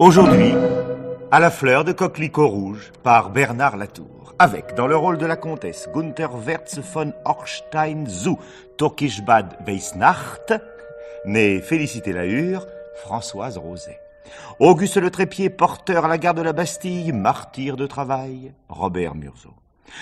Aujourd'hui, à la fleur de coquelicot rouge par Bernard Latour. Avec, dans le rôle de la comtesse, Gunther Wertz von Horstein zu Tokischbad Weisnacht, née Félicité Lahure, Françoise Roset. Auguste Le Trépied, porteur à la gare de la Bastille, martyr de travail, Robert Murzo,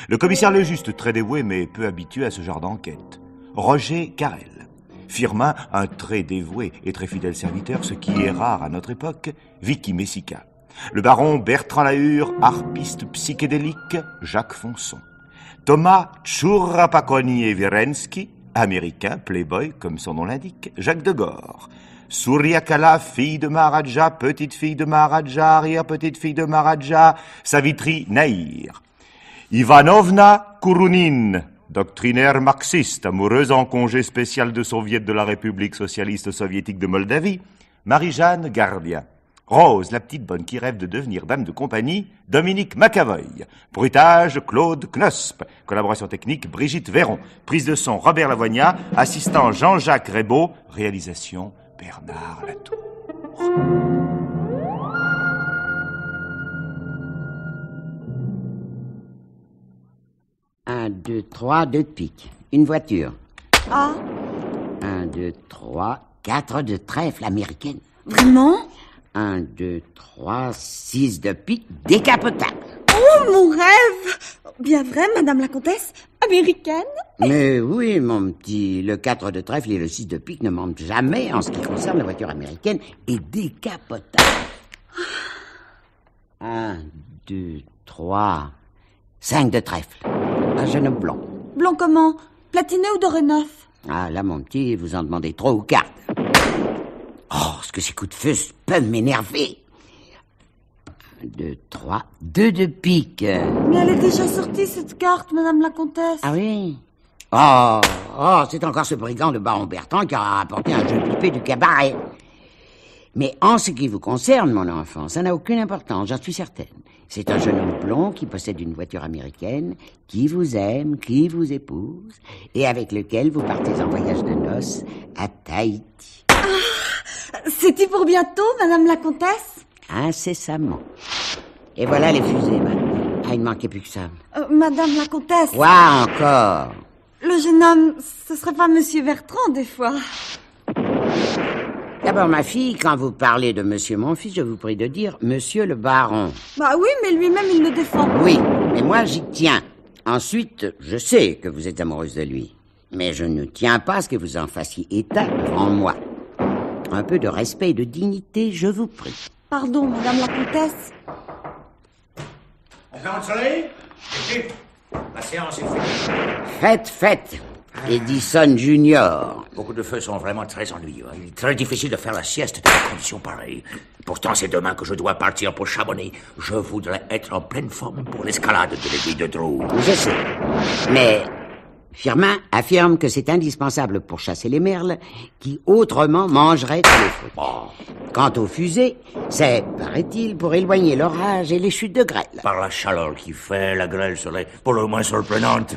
Le commissaire le juste, très dévoué mais peu habitué à ce genre d'enquête, Roger Carrel. Firmin, un très dévoué et très fidèle serviteur, ce qui est rare à notre époque, Vicky Messica. Le baron Bertrand Lahure, harpiste psychédélique, Jacques Fonson. Thomas Churrapaconi Virensky, américain, playboy comme son nom l'indique, Jacques de Gore. Kala, fille de Maharaja, petite fille de Maharaja, arrière-petite fille de Maharaja, Savitri Nair. Ivanovna Kurunin doctrinaire marxiste, amoureuse en congé spécial de soviet de la République socialiste soviétique de Moldavie, Marie-Jeanne Gardien. Rose, la petite bonne qui rêve de devenir dame de compagnie, Dominique McAvoy. Brutage, Claude Knosp. Collaboration technique, Brigitte Véron. Prise de son, Robert Lavoignat. Assistant, Jean-Jacques Rébaud. Réalisation, Bernard Latour. 1, 2, 3, 2 de pique. Une voiture. Ah. 1, 2, 3, 4 de trèfle américaine. Vraiment 1, 2, 3, 6 de pique, décapotable. Oh mon rêve Bien vrai, madame la comtesse, américaine. Mais oui, mon petit, le 4 de trèfle et le 6 de pique ne manquent jamais en ce qui concerne la voiture américaine et décapotable. 1, 2, 3. Cinq de trèfle. Un jeune blanc. Blanc comment Platiné ou doré neuf Ah, là, mon petit, vous en demandez trop ou quatre. Oh, ce que ces coups de feu peuvent m'énerver deux, trois, deux de pique. Mais elle est déjà sortie, cette carte, madame la comtesse. Ah oui Oh, oh c'est encore ce brigand, de baron Bertrand, qui aura apporté un jeu pipé du cabaret. Mais en ce qui vous concerne, mon enfant, ça n'a aucune importance, j'en suis certaine. C'est un jeune homme blond qui possède une voiture américaine, qui vous aime, qui vous épouse, et avec lequel vous partez en voyage de noces à Tahiti. Ah, C'est-il pour bientôt, Madame la Comtesse Incessamment. Et voilà les fusées, maintenant. Ah, il ne manquait plus que ça. Euh, Madame la Comtesse Quoi encore Le jeune homme, ce serait pas Monsieur Bertrand, des fois D'abord, ma fille, quand vous parlez de monsieur mon fils, je vous prie de dire monsieur le baron. Bah oui, mais lui-même, il le défend. Oui, mais moi, j'y tiens. Ensuite, je sais que vous êtes amoureuse de lui. Mais je ne tiens pas à ce que vous en fassiez état devant moi. Un peu de respect et de dignité, je vous prie. Pardon, madame la comtesse. La séance est finie. Faites, faites. Edison Junior. Beaucoup de feux sont vraiment très ennuyeux. Hein. Il est très difficile de faire la sieste dans des conditions pareilles. Pourtant, c'est demain que je dois partir pour Chamonix. Je voudrais être en pleine forme pour l'escalade de l'aiguille de Drou. Je sais. Mais Firmin affirme que c'est indispensable pour chasser les merles qui autrement mangeraient tous les fruits. Quant aux fusées, c'est, paraît-il, pour éloigner l'orage et les chutes de grêle. Par la chaleur qui fait, la grêle serait pour le moins surprenante.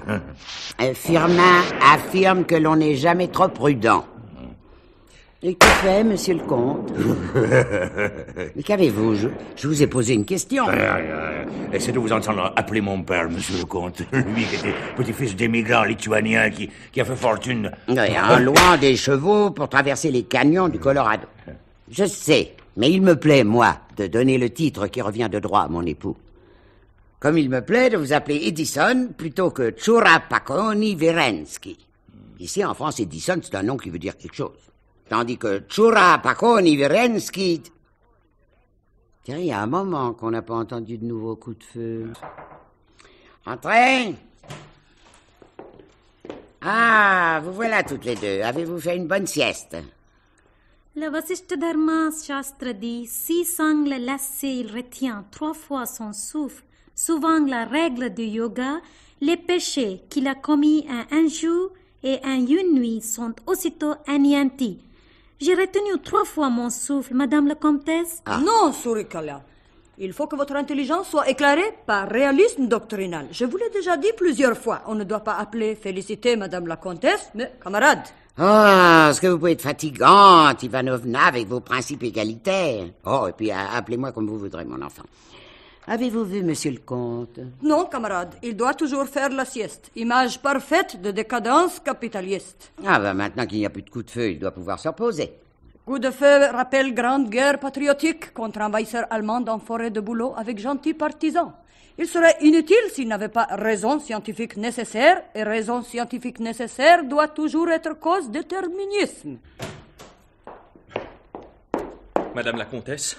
Euh, Firmin affirme que l'on n'est jamais trop prudent. Et que fait, monsieur le comte Mais qu'avez-vous je, vous ai posé une question. Euh, euh, c'est de vous entendre appeler mon père, monsieur le comte. Lui qui était petit-fils d'émigrants lituaniens qui, a fait fortune. en loin des chevaux pour traverser les canyons du Colorado. Je sais, mais il me plaît, moi, de donner le titre qui revient de droit à mon époux. Comme il me plaît de vous appeler Edison plutôt que Churapaconi Virensky. Ici, en France, Edison, c'est un nom qui veut dire quelque chose. Tandis que Tchoura, pakoni Virenski. Tiens, il y a un moment qu'on n'a pas entendu de nouveaux coups de feu. Entrez Ah, vous voilà toutes les deux. Avez-vous fait une bonne sieste le Vasishtha Dharma Shastra dit si le lassé, il retient trois fois son souffle, souvent la règle du yoga, les péchés qu'il a commis en un jour et en une nuit sont aussitôt anéantis. J'ai retenu trois fois mon souffle, Madame la Comtesse. Ah. Non, surikala. Il faut que votre intelligence soit éclairée par réalisme doctrinal. Je vous l'ai déjà dit plusieurs fois. On ne doit pas appeler féliciter Madame la Comtesse, mais camarade. Ah, est-ce que vous pouvez être fatigante, Ivanovna, avec vos principes égalitaires Oh, et puis appelez-moi comme vous voudrez, mon enfant. Avez-vous vu monsieur le comte Non, camarade. Il doit toujours faire la sieste. Image parfaite de décadence capitaliste. Ah, ben maintenant qu'il n'y a plus de coup de feu, il doit pouvoir se reposer. Coup de feu rappelle grande guerre patriotique contre envahisseur allemand en forêt de boulot avec gentils partisans. Il serait inutile s'il n'avait pas raison scientifique nécessaire, et raison scientifique nécessaire doit toujours être cause déterminisme. Madame la comtesse,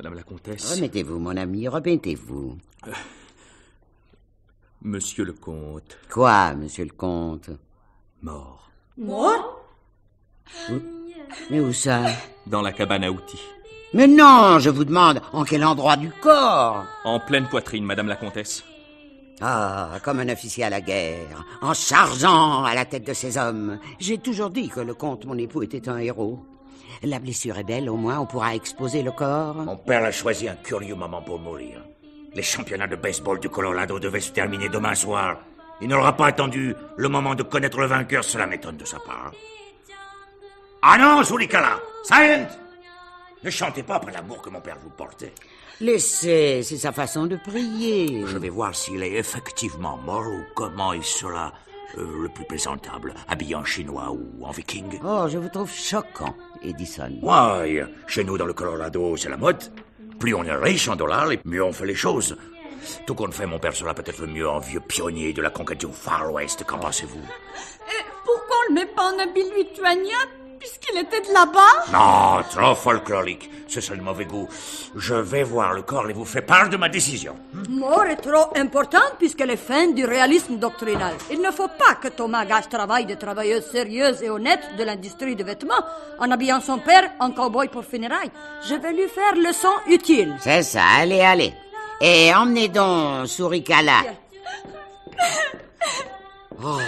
Madame la comtesse. Remettez-vous, mon ami, remettez-vous. Euh, monsieur le comte. Quoi, monsieur le comte Mort. Mort Mais où ça Dans la cabane à outils. Mais non, je vous demande, en quel endroit du corps En pleine poitrine, madame la comtesse. Ah, comme un officier à la guerre, en chargeant à la tête de ses hommes. J'ai toujours dit que le comte, mon époux, était un héros. La blessure est belle, au moins on pourra exposer le corps. Mon père a choisi un curieux moment pour mourir. Les championnats de baseball du Colorado devaient se terminer demain soir. Il n'aura pas attendu le moment de connaître le vainqueur, cela m'étonne de sa part. Ah non, Zulikala Silent Ne chantez pas après l'amour que mon père vous portait. Laissez, c'est sa façon de prier. Je vais voir s'il est effectivement mort ou comment il sera euh, le plus présentable, habillé en chinois ou en viking. Oh, je vous trouve choquant. Edison. Ouais, chez nous dans le Colorado, c'est la mode. Plus on est riche en dollars, et mieux on fait les choses. Tout qu'on fait, mon père sera peut-être mieux en vieux pionnier de la conquête du Far West. Qu'en pensez-vous Pourquoi on le met pas en habit lituanien puisqu'il était de là-bas Non, trop folklorique. C'est ça le mauvais goût. Je vais voir le corps et vous fais part de ma décision. Mort est trop importante puisqu'elle est fin du réalisme doctrinal. Il ne faut pas que Thomas gâche travail de travailleuse sérieuse et honnête de l'industrie de vêtements en habillant son père en cow-boy pour funérailles. Je vais lui faire le son utile. C'est ça, allez, allez. Et emmenez donc Sourikala. Oh.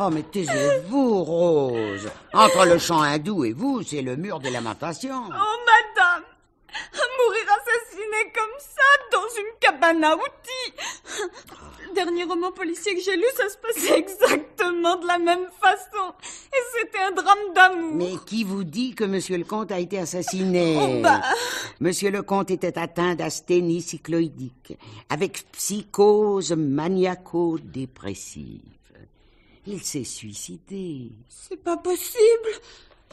Oh, mais taisez-vous, Rose. Entre le champ hindou et vous, c'est le mur de lamentations. Oh, madame, mourir assassiné comme ça dans une cabane à outils. dernier roman policier que j'ai lu, ça se passait exactement de la même façon. Et c'était un drame d'amour. Mais qui vous dit que monsieur le comte a été assassiné oh, bah. Monsieur le comte était atteint d'asthénie cycloïdique, avec psychose maniaco-dépressive. Il s'est suicidé. C'est pas possible.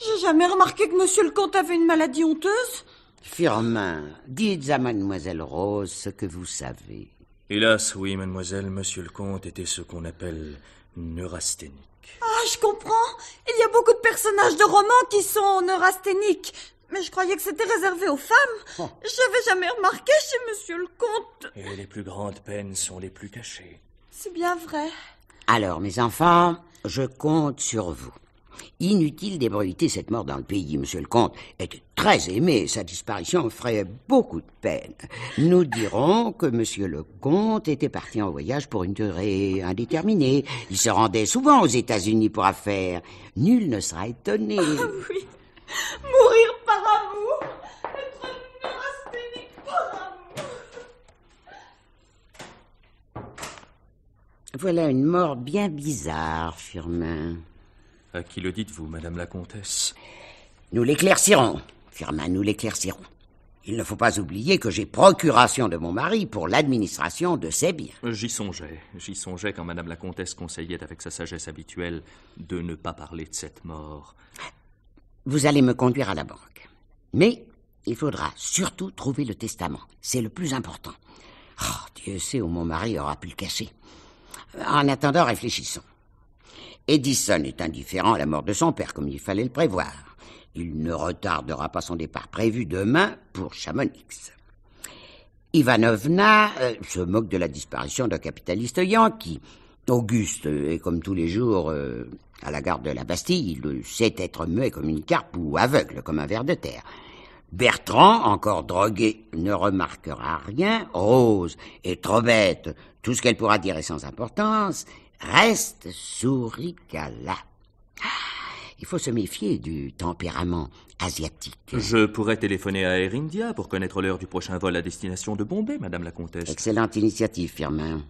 J'ai jamais remarqué que monsieur le comte avait une maladie honteuse. Firmin, dites à mademoiselle Rose ce que vous savez. Hélas, oui, mademoiselle, monsieur le comte était ce qu'on appelle neurasthénique. Ah, je comprends. Il y a beaucoup de personnages de romans qui sont neurasthéniques. Mais je croyais que c'était réservé aux femmes. Oh. J'avais jamais remarqué chez monsieur le comte. Et les plus grandes peines sont les plus cachées. C'est bien vrai. Alors, mes enfants, je compte sur vous. Inutile d'ébruiter cette mort dans le pays, monsieur le comte était très aimé, sa disparition ferait beaucoup de peine. Nous dirons que monsieur le comte était parti en voyage pour une durée indéterminée. Il se rendait souvent aux États-Unis pour affaires. Nul ne sera étonné. Ah oui, mourir Voilà une mort bien bizarre, Firmin. À qui le dites-vous, Madame la Comtesse Nous l'éclaircirons, Firmin, nous l'éclaircirons. Il ne faut pas oublier que j'ai procuration de mon mari pour l'administration de ses biens. J'y songeais, j'y songeais quand Madame la Comtesse conseillait avec sa sagesse habituelle de ne pas parler de cette mort. Vous allez me conduire à la banque. Mais il faudra surtout trouver le testament. C'est le plus important. Oh, Dieu sait où mon mari aura pu le cacher. Euh, en attendant, réfléchissons. Edison est indifférent à la mort de son père, comme il fallait le prévoir. Il ne retardera pas son départ prévu demain pour Chamonix. Ivanovna euh, se moque de la disparition d'un capitaliste yankee. Auguste est comme tous les jours euh, à la gare de la Bastille, il sait être muet comme une carpe ou aveugle comme un ver de terre. Bertrand, encore drogué, ne remarquera rien. Rose est trop bête. Tout ce qu'elle pourra dire est sans importance. Reste souricala. Ah, il faut se méfier du tempérament asiatique. Je pourrais téléphoner à Air India pour connaître l'heure du prochain vol à destination de Bombay, Madame la Comtesse. Excellente initiative, Firmin.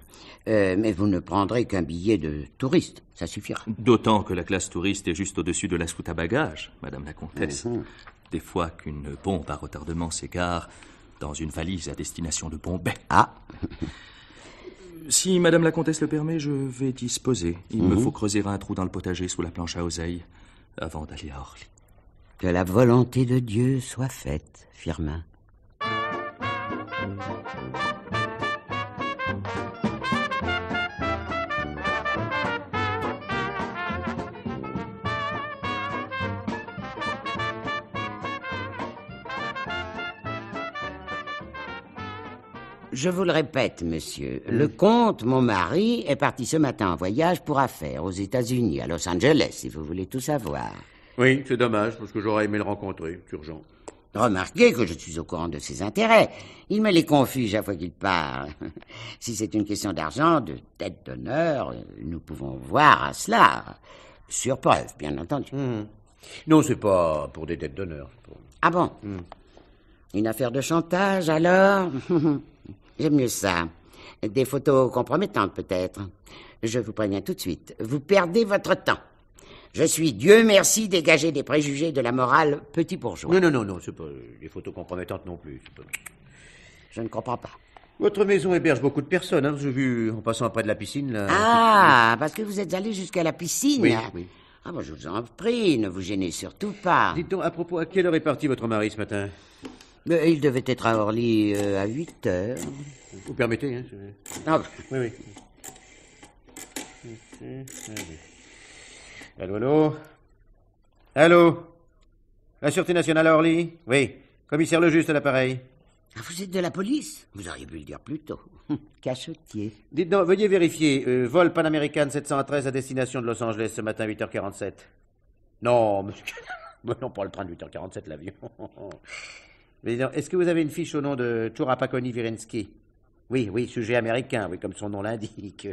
Euh, mais vous ne prendrez qu'un billet de touriste, ça suffira. D'autant que la classe touriste est juste au-dessus de la soute à bagages, Madame la Comtesse. Mhm des fois qu'une bombe à retardement s'égare dans une valise à destination de Bombay. Ah Si Madame la Comtesse le permet, je vais disposer. Il me mhm. faut creuser un trou dans le potager sous la planche à oseille avant d'aller à Orly. Que la volonté de Dieu soit faite, Firmin. je vous le répète, monsieur, le comte, mon mari, est parti ce matin en voyage pour affaires aux États-Unis, à Los Angeles, si vous voulez tout savoir. Oui, c'est dommage, parce que j'aurais aimé le rencontrer, c'est urgent. Remarquez que je suis au courant de ses intérêts. Il me les confie chaque fois qu'il part. si c'est une question d'argent, de dette d'honneur, nous pouvons voir à cela. Sur preuve, bien entendu. Hum. Non, c'est pas pour des dettes d'honneur. Ah bon hum. Une affaire de chantage, alors J'aime mieux ça. Des photos compromettantes, peut-être. Je vous préviens tout de suite. Vous perdez votre temps. Je suis, Dieu merci, dégagé des préjugés de la morale petit bourgeois. Non, non, non, non, c'est pas des photos compromettantes non plus. Je ne comprends pas. Votre maison héberge beaucoup de personnes, hein. J'ai vu en passant près de la piscine. Là... Ah, parce que vous êtes allé jusqu'à la piscine. Oui, oui. Ah, bon, bah, je vous en prie, ne vous gênez surtout pas. Dites donc, à propos, à quelle heure est parti votre mari ce matin il devait être à Orly euh, à 8 h Vous permettez, hein Ah, bah. oui, oui. Allô, allô Allô La Sûreté nationale à Orly Oui, commissaire le juste à l'appareil. Ah, vous êtes de la police Vous auriez pu le dire plus tôt. Cachotier. Dites donc, veuillez vérifier. Euh, vol Panaméricane 713 à destination de Los Angeles ce matin 8h47. Non, monsieur. non, pas le train de 8h47, l'avion. Est-ce que vous avez une fiche au nom de pakoni Virensky Oui, oui, sujet américain, oui, comme son nom l'indique.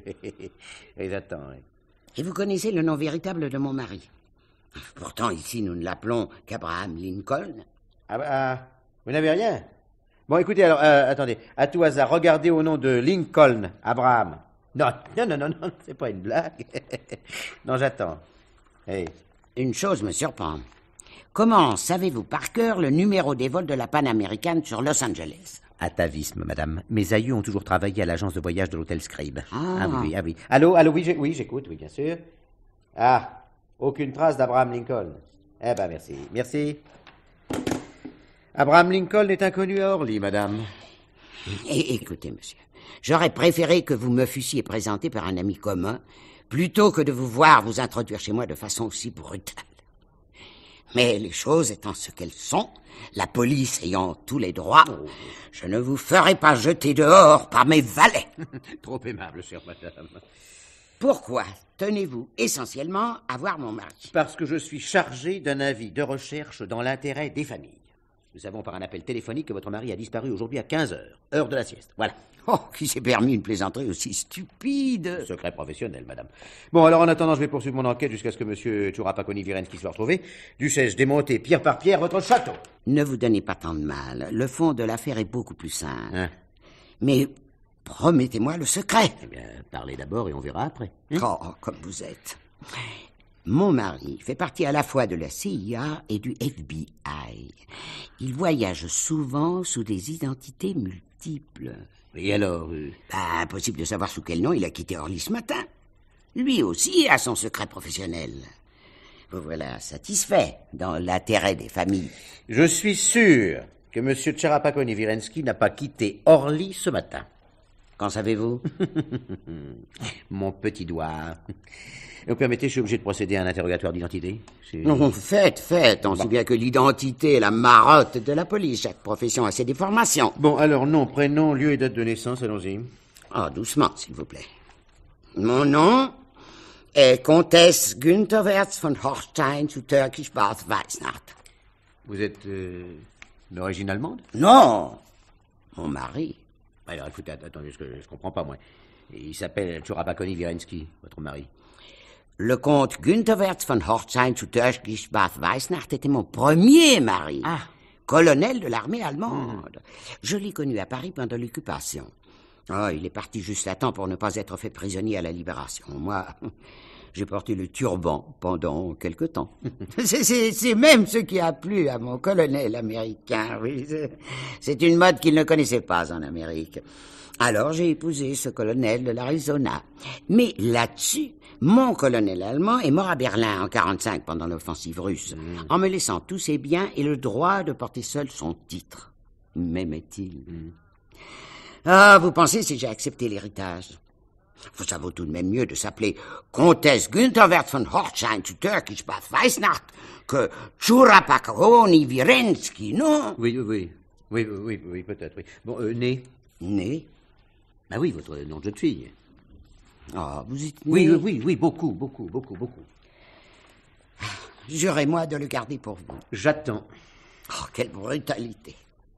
Et vous connaissez le nom véritable de mon mari Pourtant, ici, nous ne l'appelons qu'Abraham Lincoln. Ah, bah, ah vous n'avez rien Bon, écoutez, alors, euh, attendez, à tout hasard, regardez au nom de Lincoln, Abraham. Non, non, non, non, non, c'est pas une blague. non, j'attends. Une chose me surprend. Comment savez-vous par cœur le numéro des vols de la panaméricaine sur Los Angeles Atavisme, madame. Mes aïeux ont toujours travaillé à l'agence de voyage de l'hôtel Scribe. Ah. ah oui, ah oui. Allô, allô, oui, j'écoute, oui, bien sûr. Ah, aucune trace d'Abraham Lincoln. Eh ben, merci, merci. Abraham Lincoln est inconnu à Orly, madame. écoutez, monsieur, j'aurais préféré que vous me fussiez présenté par un ami commun plutôt que de vous voir vous introduire chez moi de façon aussi brute. Mais les choses étant ce qu'elles sont, la police ayant tous les droits, oh. je ne vous ferai pas jeter dehors par mes valets. Trop aimable, chère madame. Pourquoi tenez-vous essentiellement à voir mon mari Parce que je suis chargé d'un avis de recherche dans l'intérêt des familles. Nous savons par un appel téléphonique que votre mari a disparu aujourd'hui à 15h, heure de la sieste. Voilà. Oh, qui s'est permis une plaisanterie aussi stupide Secret professionnel, madame. Bon, alors en attendant, je vais poursuivre mon enquête jusqu'à ce que monsieur qui se soit retrouvé. Duchesse, démontez pierre par pierre votre château. Ne vous donnez pas tant de mal. Le fond de l'affaire est beaucoup plus simple. Hein. Mais promettez-moi le secret. Eh bien, parlez d'abord et on verra après. Hein oh, oh, comme vous êtes. Mon mari fait partie à la fois de la CIA et du FBI. Il voyage souvent sous des identités multiples. Et alors euh? bah, Impossible de savoir sous quel nom il a quitté Orly ce matin. Lui aussi a son secret professionnel. Vous voilà satisfait dans l'intérêt des familles. Je suis sûr que M. Tcharapakoni n'a pas quitté Orly ce matin. Qu'en savez-vous Mon petit doigt. Vous permettez, je suis obligé de procéder à un interrogatoire d'identité Non, faites, faites. On sait bien que l'identité est la marotte de la police. Chaque profession a ses déformations. Bon, alors nom, prénom, lieu et date de naissance, allons-y. Ah, doucement, s'il vous plaît. Mon nom est Comtesse Günther Wertz von Horstein zu Turkish Bath Weisnacht. Vous êtes euh, d'origine allemande Non, mon mari ah, je, comprends pas moi. Il s'appelle Tchurabakoni Virinsky votre mari. Le comte Günther von Hochstein zu Törschlich-Bath était mon premier mari. Ah. Colonel de l'armée allemande. Je l'ai connu à Paris pendant l'occupation. Ah, il est parti juste à temps pour ne pas être fait prisonnier à la libération. Moi, j'ai porté le turban pendant quelque temps. c'est même ce qui a plu à mon colonel américain, C'est une mode qu'il ne connaissait pas en Amérique. Alors j'ai épousé ce colonel de l'Arizona. Mais là-dessus, mon colonel allemand est mort à Berlin en 45 pendant l'offensive russe, mm. en me laissant tous ses biens et le droit de porter seul son titre. M'aimait-il mm. Ah, vous pensez si j'ai accepté l'héritage ça vaut tout de même mieux de s'appeler Comtesse Günterwert von Horstein zu Türkisch bei Weisnacht que Churapakoni Virenski, non Oui, oui, oui. Oui, peut-être, oui. Bon, euh, né Né Ah oui, votre nom de jeune fille. Ah, vous êtes Oui, euh, oui, oui, beaucoup, beaucoup, beaucoup, beaucoup. Jurez-moi de le garder pour vous. J'attends. Oh, quelle brutalité.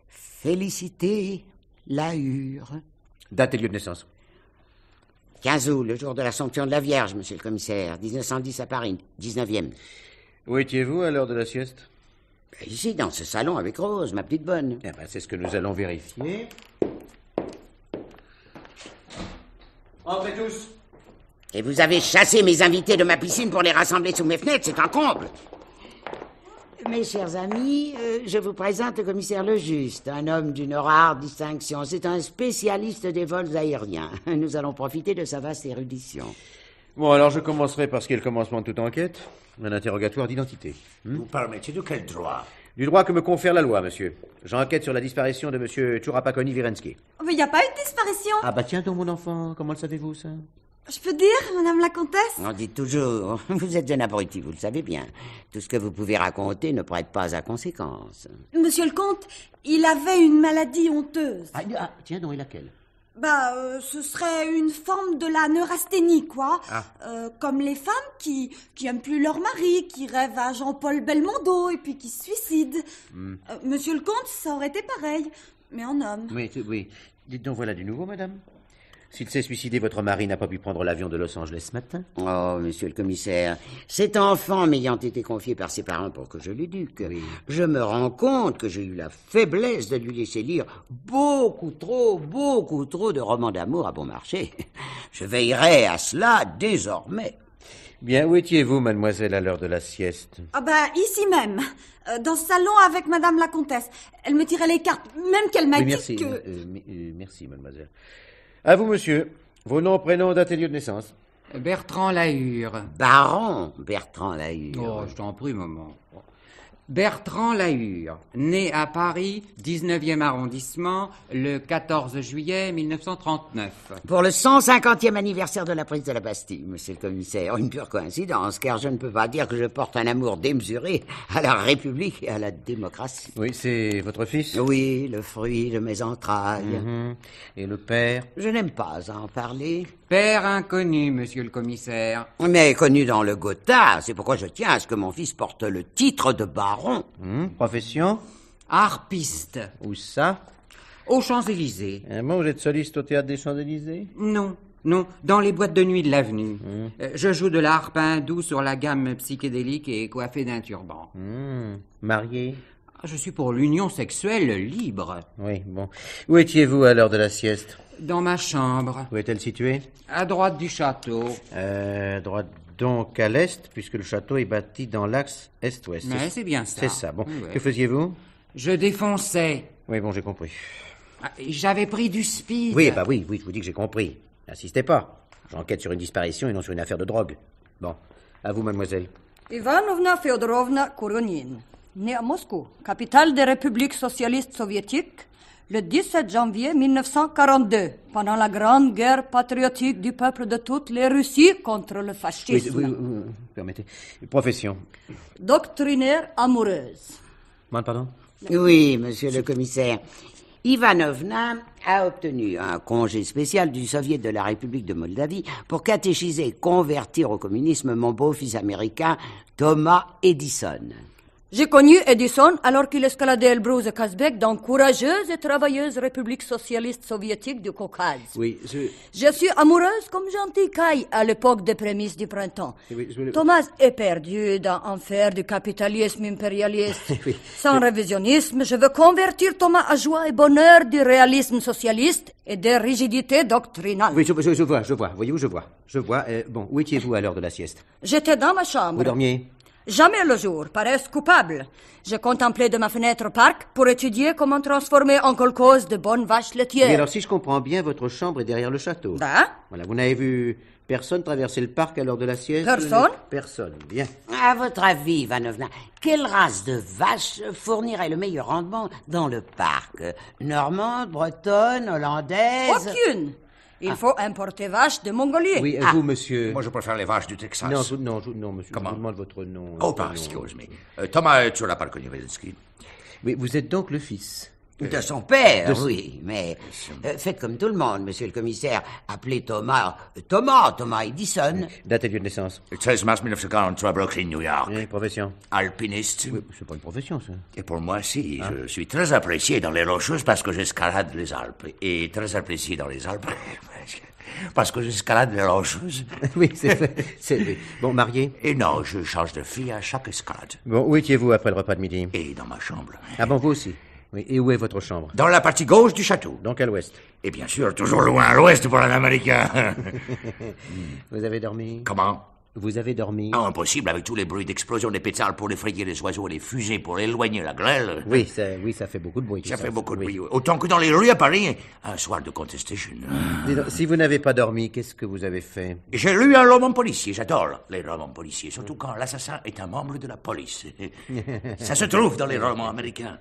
Félicité, la hure. Date et lieu de naissance. 15 août, le jour de l'Assomption de la Vierge, monsieur le commissaire, 1910 à Paris, 19e. Où étiez-vous à l'heure de la sieste ben, Ici, dans ce salon avec Rose, ma petite bonne. Eh ben, c'est ce que nous allons vérifier. Entrez tous. Et vous avez chassé mes invités de ma piscine pour les rassembler sous mes fenêtres, c'est un comble mes chers amis, euh, je vous présente le commissaire Juste, un homme d'une rare distinction. C'est un spécialiste des vols aériens. Nous allons profiter de sa vaste érudition. Bon, alors je commencerai par ce qui est le commencement de toute enquête, un interrogatoire d'identité. Hmm? Vous permettez de quel droit Du droit que me confère la loi, monsieur. J'enquête sur la disparition de monsieur Churapakoni Virensky. Oh, mais il n'y a pas eu de disparition Ah bah tiens donc, mon enfant, comment le savez-vous, ça je peux dire, Madame la Comtesse On dit toujours, vous êtes un abruti, vous le savez bien. Tout ce que vous pouvez raconter ne prête pas à conséquence. Monsieur le Comte, il avait une maladie honteuse. Ah, ah tiens, donc, et laquelle bah, euh, ce serait une forme de la neurasthénie, quoi. Ah. Euh, comme les femmes qui, qui aiment plus leur mari, qui rêvent à Jean-Paul Belmondo et puis qui se suicident. Hmm. Euh, monsieur le comte, ça aurait été pareil, mais en homme. Oui, oui. Dites donc, voilà du nouveau, madame. S'il s'est suicidé, votre mari n'a pas pu prendre l'avion de Los Angeles ce matin Oh, monsieur le commissaire, cet enfant m'ayant été confié par ses parents pour que je l'éduque, je me rends compte que j'ai eu la faiblesse de lui laisser lire beaucoup trop, beaucoup trop de romans d'amour à bon marché. Je veillerai à cela désormais. Bien, où étiez-vous, mademoiselle, à l'heure de la sieste Ah ben, ici même, euh, dans le salon avec madame la comtesse. Elle me tirait les cartes, même qu'elle m'a dit que... Euh, euh, merci, mademoiselle. À vous, monsieur. Vos noms, prénoms, date et lieu de naissance. Bertrand Lahure. Baron Bertrand Lahure. Oh, je t'en prie, maman. Bertrand Lahure, né à Paris, 19e arrondissement, le 14 juillet 1939. Pour le 150e anniversaire de la prise de la Bastille, monsieur le commissaire. Une pure coïncidence, car je ne peux pas dire que je porte un amour démesuré à la République et à la démocratie. Oui, c'est votre fils Oui, le fruit de mes entrailles. Mhm. Et le père Je n'aime pas en parler. Père inconnu, monsieur le commissaire. Mais connu dans le Gotha, c'est pourquoi je tiens à ce que mon fils porte le titre de baron. Hmm, profession Harpiste. Où ça Aux Champs-Élysées. Eh, moi, vous êtes soliste au théâtre des Champs-Élysées Non, non, dans les boîtes de nuit de l'avenue. Hmm. Euh, je joue de l'harpe doux sur la gamme psychédélique et coiffé d'un turban. Hmm, marié je suis pour l'union sexuelle libre. Oui, bon. Où étiez-vous à l'heure de la sieste Dans ma chambre. Où est-elle située À droite du château. à euh, droite donc à l'est, puisque le château est bâti dans l'axe est-ouest. Mais c'est bien ça. C'est ça. Bon, que faisiez-vous Je défonçais. Oui, bon, j'ai compris. Ah, j'avais pris du speed. Oui, bah oui, oui, je vous dis que j'ai compris. N'insistez pas. J'enquête sur une disparition et non sur une affaire de drogue. Bon, à vous, mademoiselle. Ivanovna Feodorovna Koronine né à Moscou, capitale des républiques socialistes soviétiques, le 17 janvier 1942, pendant la grande guerre patriotique du peuple de toutes les Russies contre le fascisme. permettez. Profession. Doctrinaire amoureuse. pardon Oui, monsieur le commissaire. Ivanovna a obtenu un congé spécial du Soviet de la République de Moldavie pour catéchiser et convertir au communisme mon beau-fils américain Thomas Edison. J'ai connu Edison alors qu'il escaladait Elbrus et Kazbek dans courageuse et travailleuse République socialiste soviétique du Caucase. Oui, je... Je suis amoureuse comme Gentil Kai à l'époque des prémices du printemps. Oui, je Thomas est perdu dans l'enfer du capitalisme impérialiste. oui, Sans je... révisionnisme, je veux convertir Thomas à joie et bonheur du réalisme socialiste et des rigidités doctrinales. Oui, je, vois, je vois. voyez où je vois. Je vois. Euh, bon, où étiez-vous à l'heure de la sieste J'étais dans ma chambre. Vous dormiez Jamais le jour paraissent coupables. Je contemplais de ma fenêtre parc pour étudier comment transformer en colcose de bonnes vaches laitières. Mais alors, si je comprends bien, votre chambre est derrière le château. Ben Voilà, vous n'avez vu personne traverser le parc à l'heure de la sieste Personne Personne, bien. À votre avis, Vanovna, quelle race de vaches fournirait le meilleur rendement dans le parc Normande, bretonne, hollandaise Aucune il ah. faut importer vaches de Mongolie. Oui, et ah. vous, monsieur. Moi, je préfère les vaches du Texas. Non, non, non monsieur. Comment je vous demande votre nom. Oh, pardon, bah, excuse Thomas Euh, Thomas Tchola Parkonivelsky. Oui, vous êtes donc le fils de euh, son père, oui, mais euh, faites comme tout le monde, monsieur le commissaire. Appelez Thomas, euh, Thomas, Thomas Edison. Date et de naissance. Le mars 1943, Brooklyn, New York. profession. Alpiniste. c'est pas une profession, ça. Et pour moi, si. Ah. Je suis très apprécié dans les Rocheuses parce que j'escalade les Alpes. Et très apprécié dans les Alpes parce que j'escalade les Rocheuses. oui, c'est vrai. Bon, marié Et non, je change de fille à chaque escalade. Bon, où étiez-vous après le repas de midi Et dans ma chambre. Ah bon, vous aussi et où est votre chambre Dans la partie gauche du château. Donc à l'ouest. Et bien sûr, toujours loin à l'ouest pour un Américain. Vous avez dormi Comment Vous avez dormi Ah, impossible, avec tous les bruits d'explosion des pétales pour effrayer les oiseaux et les fusées pour éloigner la grêle. Oui, ça, oui, ça fait beaucoup de bruit. Ça, fait beaucoup de bruit. Autant que dans les rues à Paris, un soir de contestation. si vous n'avez pas dormi, qu'est-ce que vous avez fait J'ai lu un roman policier, j'adore les romans policiers, surtout quand l'assassin est un membre de la police. ça se trouve dans les romans américains.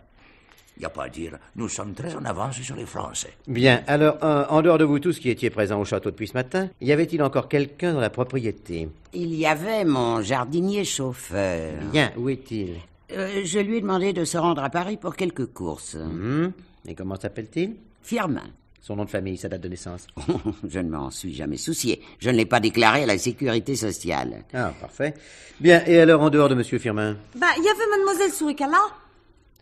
Il n'y a pas à dire, nous sommes très en avance sur les Français. Bien, alors, en dehors de vous tous qui étiez présents au château depuis ce matin, y avait-il encore quelqu'un dans la propriété Il y avait mon jardinier chauffeur. Bien, où est-il euh, Je lui ai demandé de se rendre à Paris pour quelques courses. Mmh. Et comment s'appelle-t-il Firmin. Son nom de famille, sa date de naissance Je ne m'en suis jamais soucié. Je ne l'ai pas déclaré à la sécurité sociale. Ah, parfait. Bien, et alors en dehors de Monsieur Firmin Bah, il y avait Mademoiselle Souricala.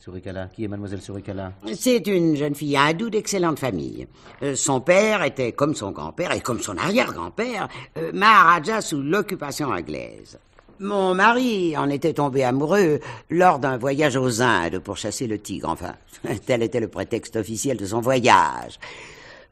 Surikala. Qui est mademoiselle Surikala C'est une jeune fille hindoue d'excellente famille. Euh, son père était, comme son grand-père et comme son arrière-grand-père, euh, Maharaja sous l'occupation anglaise. Mon mari en était tombé amoureux lors d'un voyage aux Indes pour chasser le tigre, enfin. Tel était le prétexte officiel de son voyage.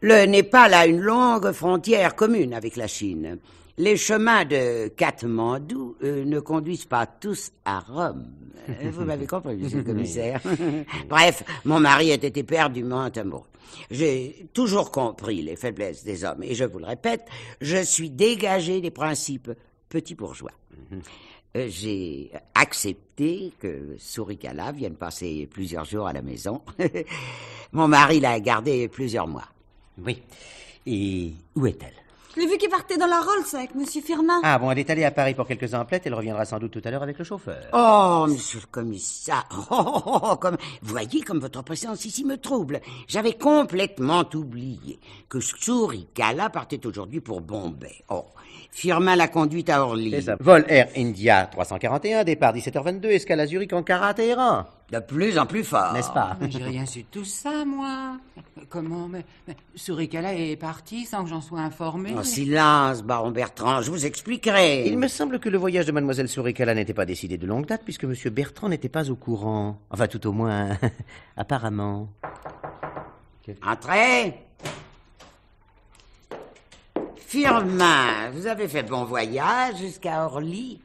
Le Népal a une longue frontière commune avec la Chine. Les chemins de Katmandou euh, ne conduisent pas tous à Rome. Euh, vous m'avez compris, monsieur le commissaire. Bref, mon mari a était éperdument amoureux. J'ai toujours compris les faiblesses des hommes et je vous le répète, je suis dégagé des principes petits bourgeois. Mhm. Euh, j'ai accepté que Sourikala vienne passer plusieurs jours à la maison. mon mari l'a gardée plusieurs mois. Oui. Et où est-elle je l'ai vu qu'il partait dans la Rolls avec Monsieur Firmin. Ah bon, elle est allée à Paris pour quelques emplettes. Elle reviendra sans doute tout à l'heure avec le chauffeur. Oh, monsieur le commissaire. Oh, oh, oh, oh, comme... Voyez comme votre présence ici me trouble. J'avais complètement oublié que Sourikala partait aujourd'hui pour Bombay. Oh, firma la conduite à Orly. Vol Air India 341, départ 17h22, escale à Zurich, Ankara, Téhéran. De plus en plus fort. N'est-ce pas Je j'ai rien su de tout ça, moi. Comment mais, est parti sans que j'en sois informé. Oh, silence, baron Bertrand, je vous expliquerai. Il me semble que le voyage de mademoiselle Surikala n'était pas décidé de longue date puisque monsieur Bertrand n'était pas au courant. Enfin, tout au moins, apparemment. Entrez Firmin, vous avez fait bon voyage jusqu'à Orly.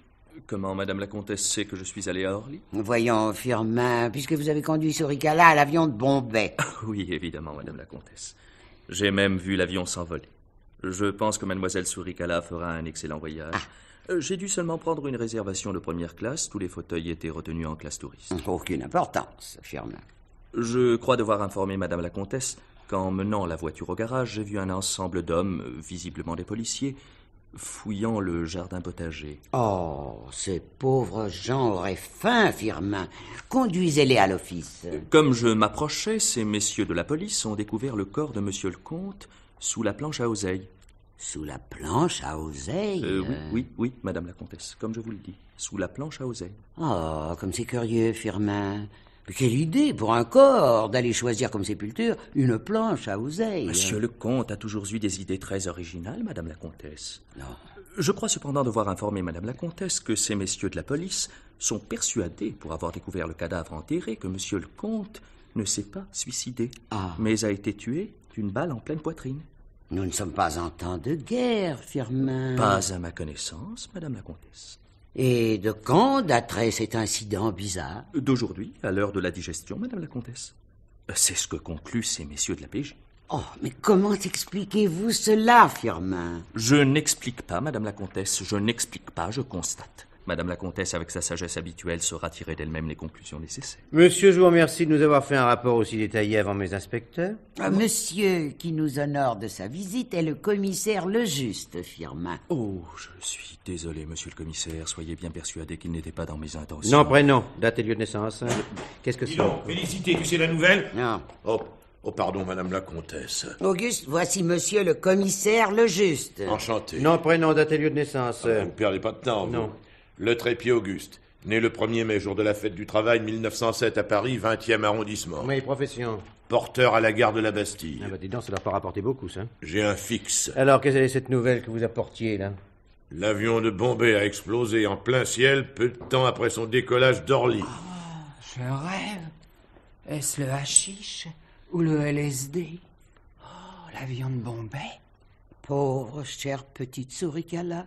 Comment Madame la Comtesse sait que je suis allé à Orly Voyons, Firmin, puisque vous avez conduit ce à l'avion de Bombay. Ah oui, évidemment, Madame la Comtesse. J'ai même vu l'avion s'envoler. Je pense que Mademoiselle Souricala fera un excellent voyage. Ah. Euh, j'ai dû seulement prendre une réservation de première classe. Tous les fauteuils étaient retenus en classe touriste. Aucune importance, Firmin. Je crois devoir informer Madame la Comtesse qu'en menant la voiture au garage, j'ai vu un ensemble d'hommes, visiblement des policiers, fouillant le jardin potager. Oh, ces pauvres gens auraient faim, Firmin. Conduisez-les à l'office. Comme je m'approchais, ces messieurs de la police ont découvert le corps de monsieur le comte sous la planche à oseille. Sous la planche à oseille euh, Oui, oui, oui, madame la comtesse, comme je vous le dis, sous la planche à oseille. Oh, comme c'est curieux, Firmin. Quelle idée pour un corps d'aller choisir comme sépulture une planche à oseille. Monsieur le comte a toujours eu des idées très originales, madame la comtesse. Non. Je crois cependant devoir informer madame la comtesse que ces messieurs de la police sont persuadés, pour avoir découvert le cadavre enterré, que monsieur le comte ne s'est pas suicidé, ah. mais a été tué d'une balle en pleine poitrine. Nous ne sommes pas en temps de guerre, Firmin. Pas à ma connaissance, madame la comtesse. Et de quand daterait cet incident bizarre D'aujourd'hui, à l'heure de la digestion, Madame la Comtesse. Euh, c'est ce que concluent ces messieurs de la PJ. Oh, mais comment expliquez-vous cela, Firmin Je n'explique pas, Madame la Comtesse, je n'explique pas, je constate. Madame la comtesse, avec sa sagesse habituelle, saura tirer d'elle-même les conclusions nécessaires. Monsieur, je vous remercie de nous avoir fait un rapport aussi détaillé avant mes inspecteurs. Ah, monsieur, qui nous honore de sa visite, est le commissaire Le Juste, firma. Oh, je suis désolé, monsieur le commissaire. Soyez bien persuadé qu'il n'était pas dans mes intentions. Non, prénom, date et lieu de naissance. Qu'est-ce que c'est donc, Félicité, tu sais la nouvelle Non. Oh, oh, pardon, madame la comtesse. Auguste, voici monsieur le commissaire Le Juste. Enchanté. Non, prénom, date et lieu de naissance. Ah, vous ne perdez pas de temps. Non. Le trépied Auguste, né le 1er mai, jour de la fête du travail 1907 à Paris, 20e arrondissement. mais profession. Porteur à la gare de la Bastille. Ah bah dis donc, ça pas rapporté beaucoup, ça. J'ai un fixe. Alors, quelle est cette nouvelle que vous apportiez, là L'avion de Bombay a explosé en plein ciel peu de temps après son décollage d'Orly. Oh, je rêve. Est-ce le hashish ou le LSD Oh, l'avion de Bombay Pauvre chère petite là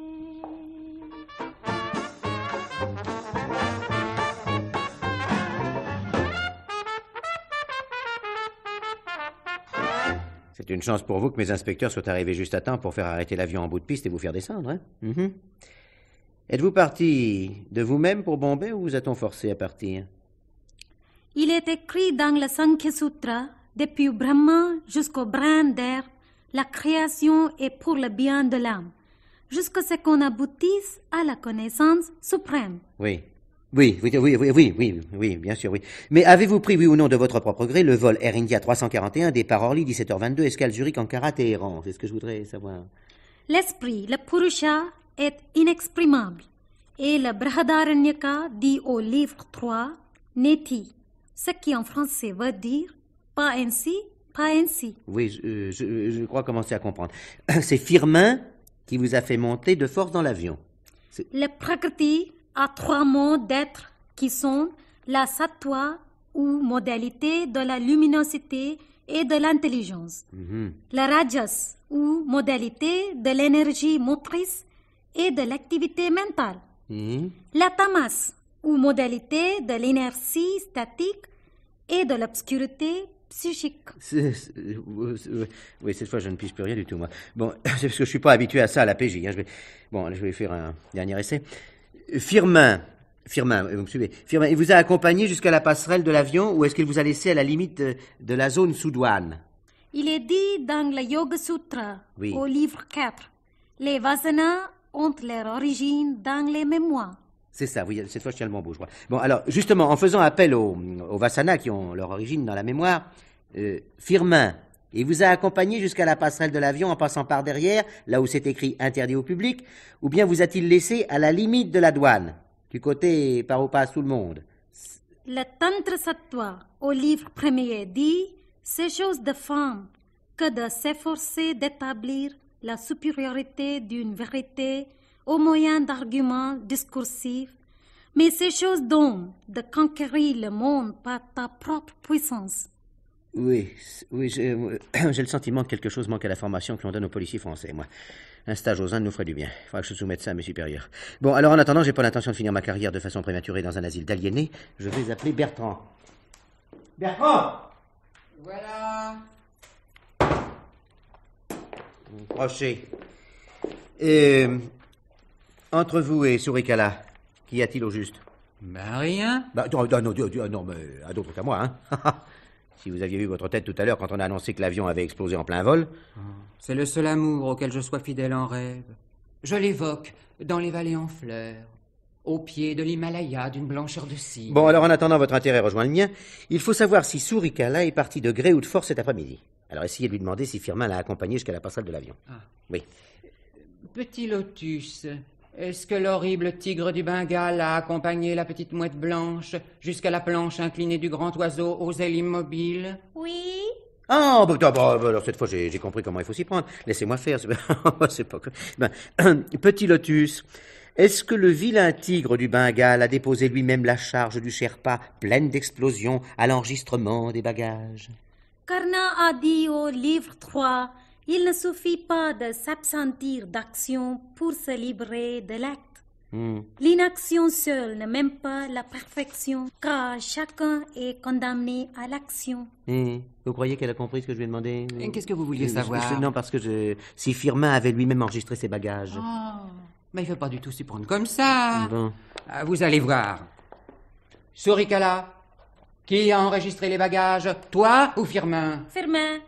C'est une chance pour vous que mes inspecteurs soient arrivés juste à temps pour faire arrêter l'avion en bout de piste et vous faire descendre, hein. mm-hmm. Êtes-vous parti de vous-même pour Bombay ou vous a-t-on forcé à partir Il est écrit dans le Sankhya Sutra, « depuis Brahman jusqu'au brin d'air, la création est pour le bien de l'âme, jusqu'à ce qu'on aboutisse à la connaissance suprême. Oui, oui, oui, oui, oui, oui, bien sûr, oui. Mais avez-vous pris, oui ou non, de votre propre gré, le vol Air India 341, départ Orly, 17h22, escale Zurich, Ankara, Téhéran C'est ce que je voudrais savoir. L'esprit, le Purusha, est inexprimable. Et le Brahadaranyaka dit au livre 3, Neti, ce qui en français veut dire pas ainsi, pas ainsi. Oui, je, euh, je crois commencer à comprendre. C'est Firmin qui vous a fait monter de force dans l'avion. Le Prakriti à trois modes d'être qui sont la satwa ou modalité de la luminosité et de l'intelligence, mhm. la rajas ou modalité de l'énergie motrice et de l'activité mentale, mhm. la tamas ou modalité de l'inertie statique et de l'obscurité psychique. oui, cette fois, je ne pige plus rien du tout, moi. Bon, c'est parce que je ne suis pas habitué à ça, à la PJ. Hein. bon, je vais faire un dernier essai. Firmin, Firmin, vous il vous a accompagné jusqu'à la passerelle de l'avion ou est-ce qu'il vous a laissé à la limite de, la zone sous douane Il est dit dans le Yoga Sutra, au livre 4, les Vassanas ont leur origine dans les mémoires. C'est ça, cette fois je tiens le bon je crois. Bon, alors, justement, en faisant appel aux, Vassanas qui ont leur origine dans la mémoire, euh, Firmin il vous a accompagné jusqu'à la passerelle de l'avion en passant par derrière, là où c'est écrit interdit au public, ou bien vous a-t-il laissé à la limite de la douane, du côté par où passe tout le monde Le Tantra Sattva, au livre premier, dit C'est chose de femme que de s'efforcer d'établir la supériorité d'une vérité au moyen d'arguments discursifs, mais c'est chose d'homme de conquérir le monde par ta propre puissance oui, oui euh, j'ai le sentiment que quelque chose manque à la formation que l'on donne aux policiers français, moi. Un stage aux Indes nous ferait du bien. Il faudra que je soumette ça à mes supérieurs. Bon, alors en attendant, j'ai pas l'intention de finir ma carrière de façon prématurée dans un asile d'aliénés. Je vais appeler Bertrand. Bertrand Voilà. crochez. Et... Euh, entre vous et Surikala, qu'y a-t-il au juste Ben rien. Bah, non, non, non, mais à d'autres qu'à moi, hein. Si vous aviez vu votre tête tout à l'heure quand on a annoncé que l'avion avait explosé en plein vol. Ah, c'est le seul amour auquel je sois fidèle en rêve. Je l'évoque dans les vallées en fleurs, au pied de l'Himalaya d'une blancheur de cire. Bon, alors en attendant votre intérêt rejoint le mien, il faut savoir si Sourikala est partie de gré ou de force cet après-midi. Alors essayez de lui demander si Firmin l'a accompagné jusqu'à la passerelle de l'avion. Ah. Oui. Petit lotus, est-ce que l'horrible tigre du Bengale a accompagné la petite mouette blanche jusqu'à la planche inclinée du grand oiseau aux ailes immobiles Oui. Ah, bah, bah, bah, alors cette fois j'ai compris comment il faut s'y prendre. Laissez-moi faire. Ben, petit lotus. Est-ce que le vilain tigre du Bengale a déposé lui-même la charge du Sherpa, pleine d'explosions, à l'enregistrement des bagages Karna a dit au livre 3 il ne suffit pas de s'absentir d'action pour se libérer de l'acte. Hmm. L'inaction seule n'est même pas la perfection, car chacun est condamné à l'action. Hmm. Vous croyez qu'elle a compris ce que je lui ai demandé Qu'est-ce que vous vouliez savoir Non, parce que si Firmin avait lui-même enregistré ses bagages. Oh, mais il ne faut pas du tout s'y prendre comme ça. Ah, vous allez voir. Sorikala, qui a enregistré les bagages Toi ou Firmin Firmin.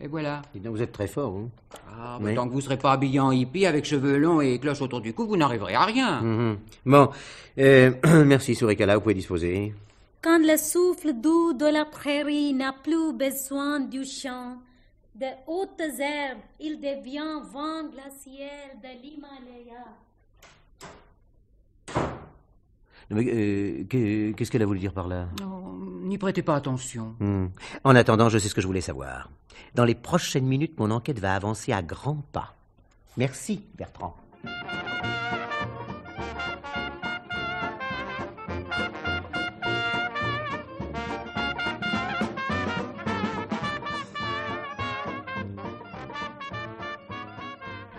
Et voilà. donc vous êtes très fort. Hein. ah, mais tant que vous ne serez pas habillé en hippie avec cheveux longs et cloches autour du cou, vous n'arriverez à rien. Mm-hmm. Bon, euh, merci Surikala, vous pouvez disposer. Quand le souffle doux de la prairie n'a plus besoin du champ, des hautes herbes, il devient vent glacial de l'Himalaya. Euh, qu'est-ce qu'elle a voulu dire par là N'y prêtez pas attention. Hmm. En attendant, je sais ce que je voulais savoir. Dans les prochaines minutes, mon enquête va avancer à grands pas. Merci, Bertrand.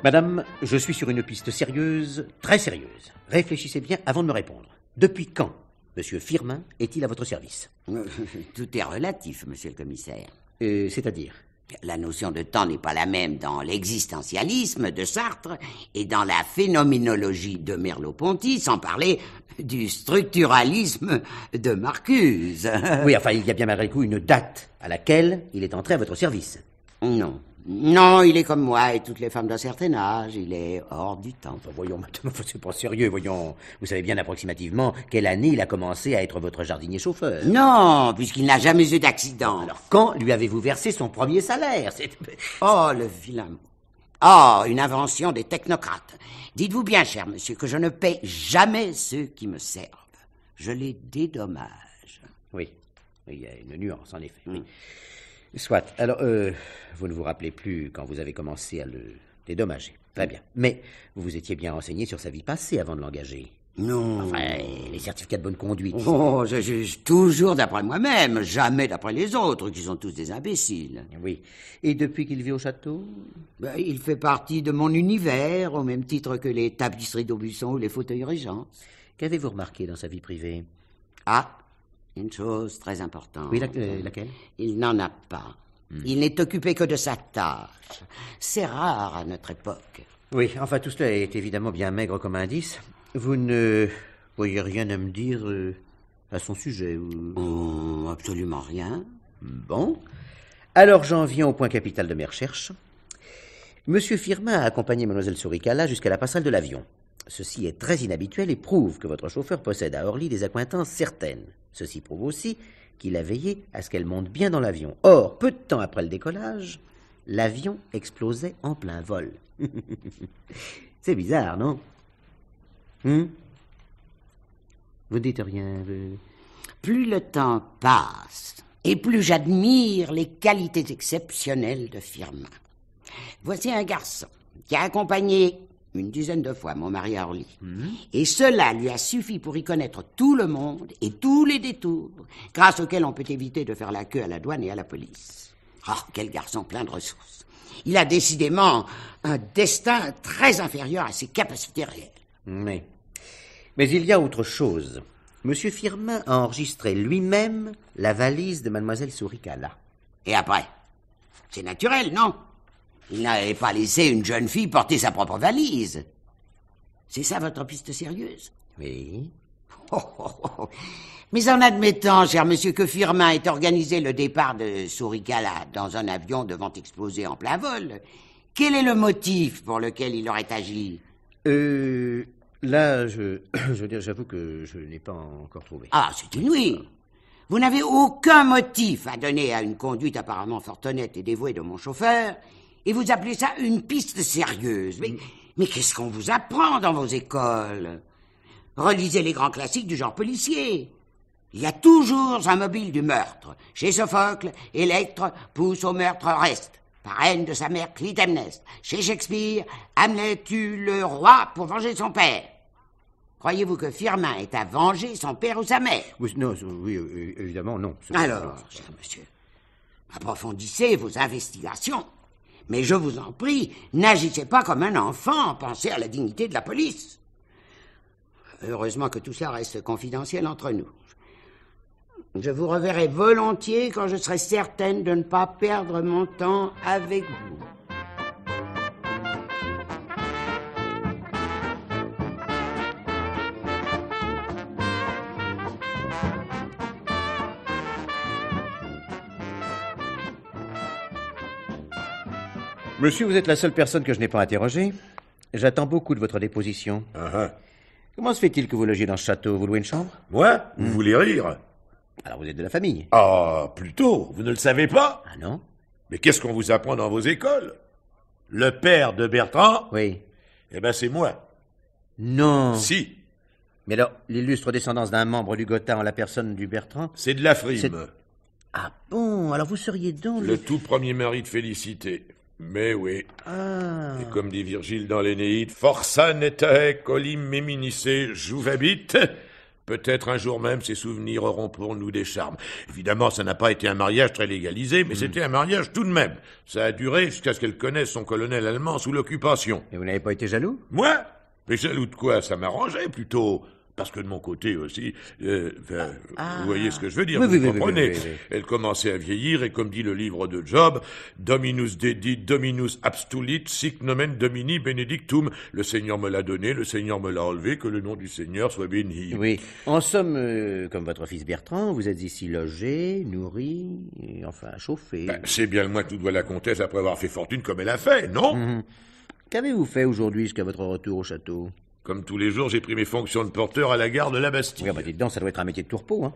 Madame, je suis sur une piste sérieuse, très sérieuse. Réfléchissez bien avant de me répondre. Depuis quand Monsieur Firmin est-il à votre service Tout est relatif, monsieur le commissaire. C'est-à-dire La notion de temps n'est pas la même dans l'existentialisme de Sartre et dans la phénoménologie de Merleau-Ponty, sans parler du structuralisme de Marcuse. oui, enfin, il y a bien malgré tout une date à laquelle il est entré à votre service. Non. Non, il est comme moi et toutes les femmes d'un certain âge. Il est hors du temps. voyons maintenant, c'est pas sérieux, voyons. Vous savez bien approximativement quelle année il a commencé à être votre jardinier-chauffeur. Non, puisqu'il n'a jamais eu d'accident. Alors, quand lui avez-vous versé son premier salaire Oh, le vilain Oh, une invention des technocrates. Dites-vous bien, cher monsieur, que je ne paie jamais ceux qui me servent. Je les dédommage. Oui, il y a une nuance, en effet. Hmm. Soit. Alors, euh, vous ne vous rappelez plus quand vous avez commencé à le dédommager. Très bien. Mais vous vous étiez bien renseigné sur sa vie passée avant de l'engager. Non. Enfin, les certificats de bonne conduite. Oh, je juge toujours d'après moi-même, jamais d'après les autres, qui sont tous des imbéciles. Oui. Et depuis qu'il vit au château ben, Il fait partie de mon univers, au même titre que les tapisseries d'Aubusson ou les fauteuils régents. Qu'avez-vous remarqué dans sa vie privée Ah, une chose très importante. Oui, laquelle euh, Il n'en a pas. Hmm. Il n'est occupé que de sa tâche. C'est rare à notre époque. Oui, enfin, tout cela est évidemment bien maigre comme indice. Vous ne voyez rien à me dire euh, à son sujet oh, absolument rien. Bon. Alors j'en viens au point capital de mes recherches. Monsieur Firmin a accompagné Mademoiselle Soricala jusqu'à la passerelle de l'avion. Ceci est très inhabituel et prouve que votre chauffeur possède à Orly des acquaintances certaines. Ceci prouve aussi qu'il a veillé à ce qu'elle monte bien dans l'avion. Or, peu de temps après le décollage, l'avion explosait en plein vol. C'est bizarre, non hmm Vous dites rien. Vous... Plus le temps passe, et plus j'admire les qualités exceptionnelles de Firmin. Voici un garçon qui a accompagné une dizaine de fois, mon mari à Orly. Mhm. Et cela lui a suffi pour y connaître tout le monde et tous les détours, grâce auxquels on peut éviter de faire la queue à la douane et à la police. Oh, quel garçon plein de ressources. Il a décidément un destin très inférieur à ses capacités réelles. Mais, mais il y a autre chose. Monsieur Firmin a enregistré lui-même la valise de mademoiselle Souricala. Et après C'est naturel, non il n'avait pas laissé une jeune fille porter sa propre valise. C'est ça votre piste sérieuse Oui. Oh, oh, oh. Mais en admettant, cher monsieur, que Firmin ait organisé le départ de Souricala dans un avion devant exploser en plein vol, quel est le motif pour lequel il aurait agi Euh. Là, je. Je veux dire, j'avoue que je n'ai pas encore trouvé. Ah, c'est une nuit. Vous n'avez aucun motif à donner à une conduite apparemment fort honnête et dévouée de mon chauffeur et vous appelez ça une piste sérieuse. Mais, qu'est-ce qu'on vous apprend dans vos écoles Relisez les grands classiques du genre policier. Il y a toujours un mobile du meurtre. Chez Sophocle, Electre pousse au meurtre reste, haine de sa mère Clytemnestre. Chez Shakespeare, Hamlet tue le roi pour venger son père. Croyez-vous que Firmin est à venger son père ou sa mère Oui, oui évidemment, non. Alors, cher monsieur, approfondissez vos investigations. Mais je vous en prie, n'agissez pas comme un enfant, pensez à la dignité de la police. Heureusement que tout ça reste confidentiel entre nous. Je vous reverrai volontiers quand je serai certaine de ne pas perdre mon temps avec vous. Monsieur, vous êtes la seule personne que je n'ai pas interrogée. J'attends beaucoup de votre déposition. Ah, ah. Comment se fait-il que vous logiez dans ce château Vous louez une chambre Moi Vous hmm. voulez rire Alors vous êtes de la famille Ah, plutôt Vous ne le savez pas Ah non Mais qu'est-ce qu'on vous apprend dans vos écoles Le père de Bertrand Oui. Eh ben c'est moi. Non Si Mais alors, l'illustre descendance d'un membre du Gotha en la personne du Bertrand C'est de la frime. Ah bon Alors vous seriez donc... Le tout premier mari de Félicité. Mais oui. Ah. Et comme dit Virgile dans l'Énéide, Forsa netae colim meminisse juvabit. Peut-être un jour même ces souvenirs auront pour nous des charmes. Évidemment, ça n'a pas été un mariage très légalisé, mais hmm. c'était un mariage tout de même. Ça a duré jusqu'à ce qu'elle connaisse son colonel allemand sous l'occupation. Et vous n'avez pas été jaloux Moi Mais jaloux de quoi Ça m'arrangeait plutôt. Parce que de mon côté aussi, euh, ah, ah. vous voyez ce que je veux dire, vous comprenez. Elle commençait à vieillir et comme dit le livre de Job, Dominus dedit, Dominus abstulit, sic nomen domini benedictum. Le Seigneur me l'a donné, le Seigneur me l'a enlevé, que le nom du Seigneur soit béni. Oui, en somme, euh, comme votre fils Bertrand, vous êtes ici logé, nourri, et enfin chauffé. Ben, c'est bien le moins que tout doit la comtesse après avoir fait fortune comme elle a fait, non mhm. Qu'avez-vous fait aujourd'hui jusqu'à votre retour au château comme tous les jours, j'ai pris mes fonctions de porteur à la gare de la Bastille. Oui, bah dites donc, ça doit être un métier de tourpeau, hein.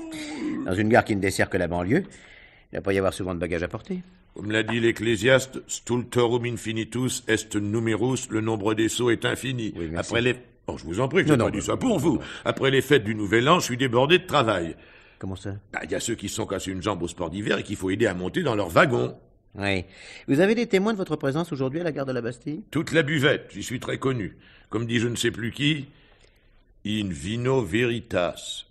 Dans une gare qui ne dessert que la banlieue, il ne va pas y avoir souvent de bagages à porter. Comme l'a dit l'Ecclésiaste, stultorum infinitus est numerus, le nombre des sceaux est infini. Oui, Après les... Oh, je vous en prie, je n'ai pas dit bah, ça pour vous. Après les fêtes du Nouvel An, je suis débordé de travail. Comment ça bah, Il y a ceux qui sont cassés une jambe au sport d'hiver et qu'il faut aider à monter dans leur wagon. Oui. Vous avez des témoins de votre présence aujourd'hui à la gare de la Bastille Toute la buvette, j'y suis très connu comme dit je ne sais plus qui, in vino veritas.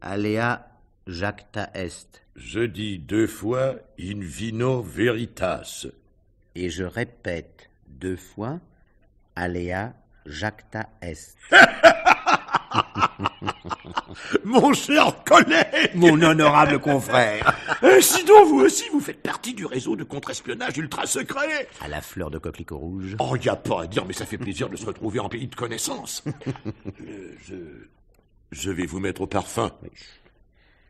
Alea jacta est. Je dis deux fois in vino veritas. Et je répète deux fois alea jacta est. Mon cher collègue Mon honorable confrère euh, Sinon, vous aussi, vous faites partie du réseau de contre-espionnage ultra-secret À la fleur de coquelicot rouge Oh, y a pas à dire, mais ça fait plaisir de se retrouver en pays de connaissance. Euh, je vais vous mettre au parfum.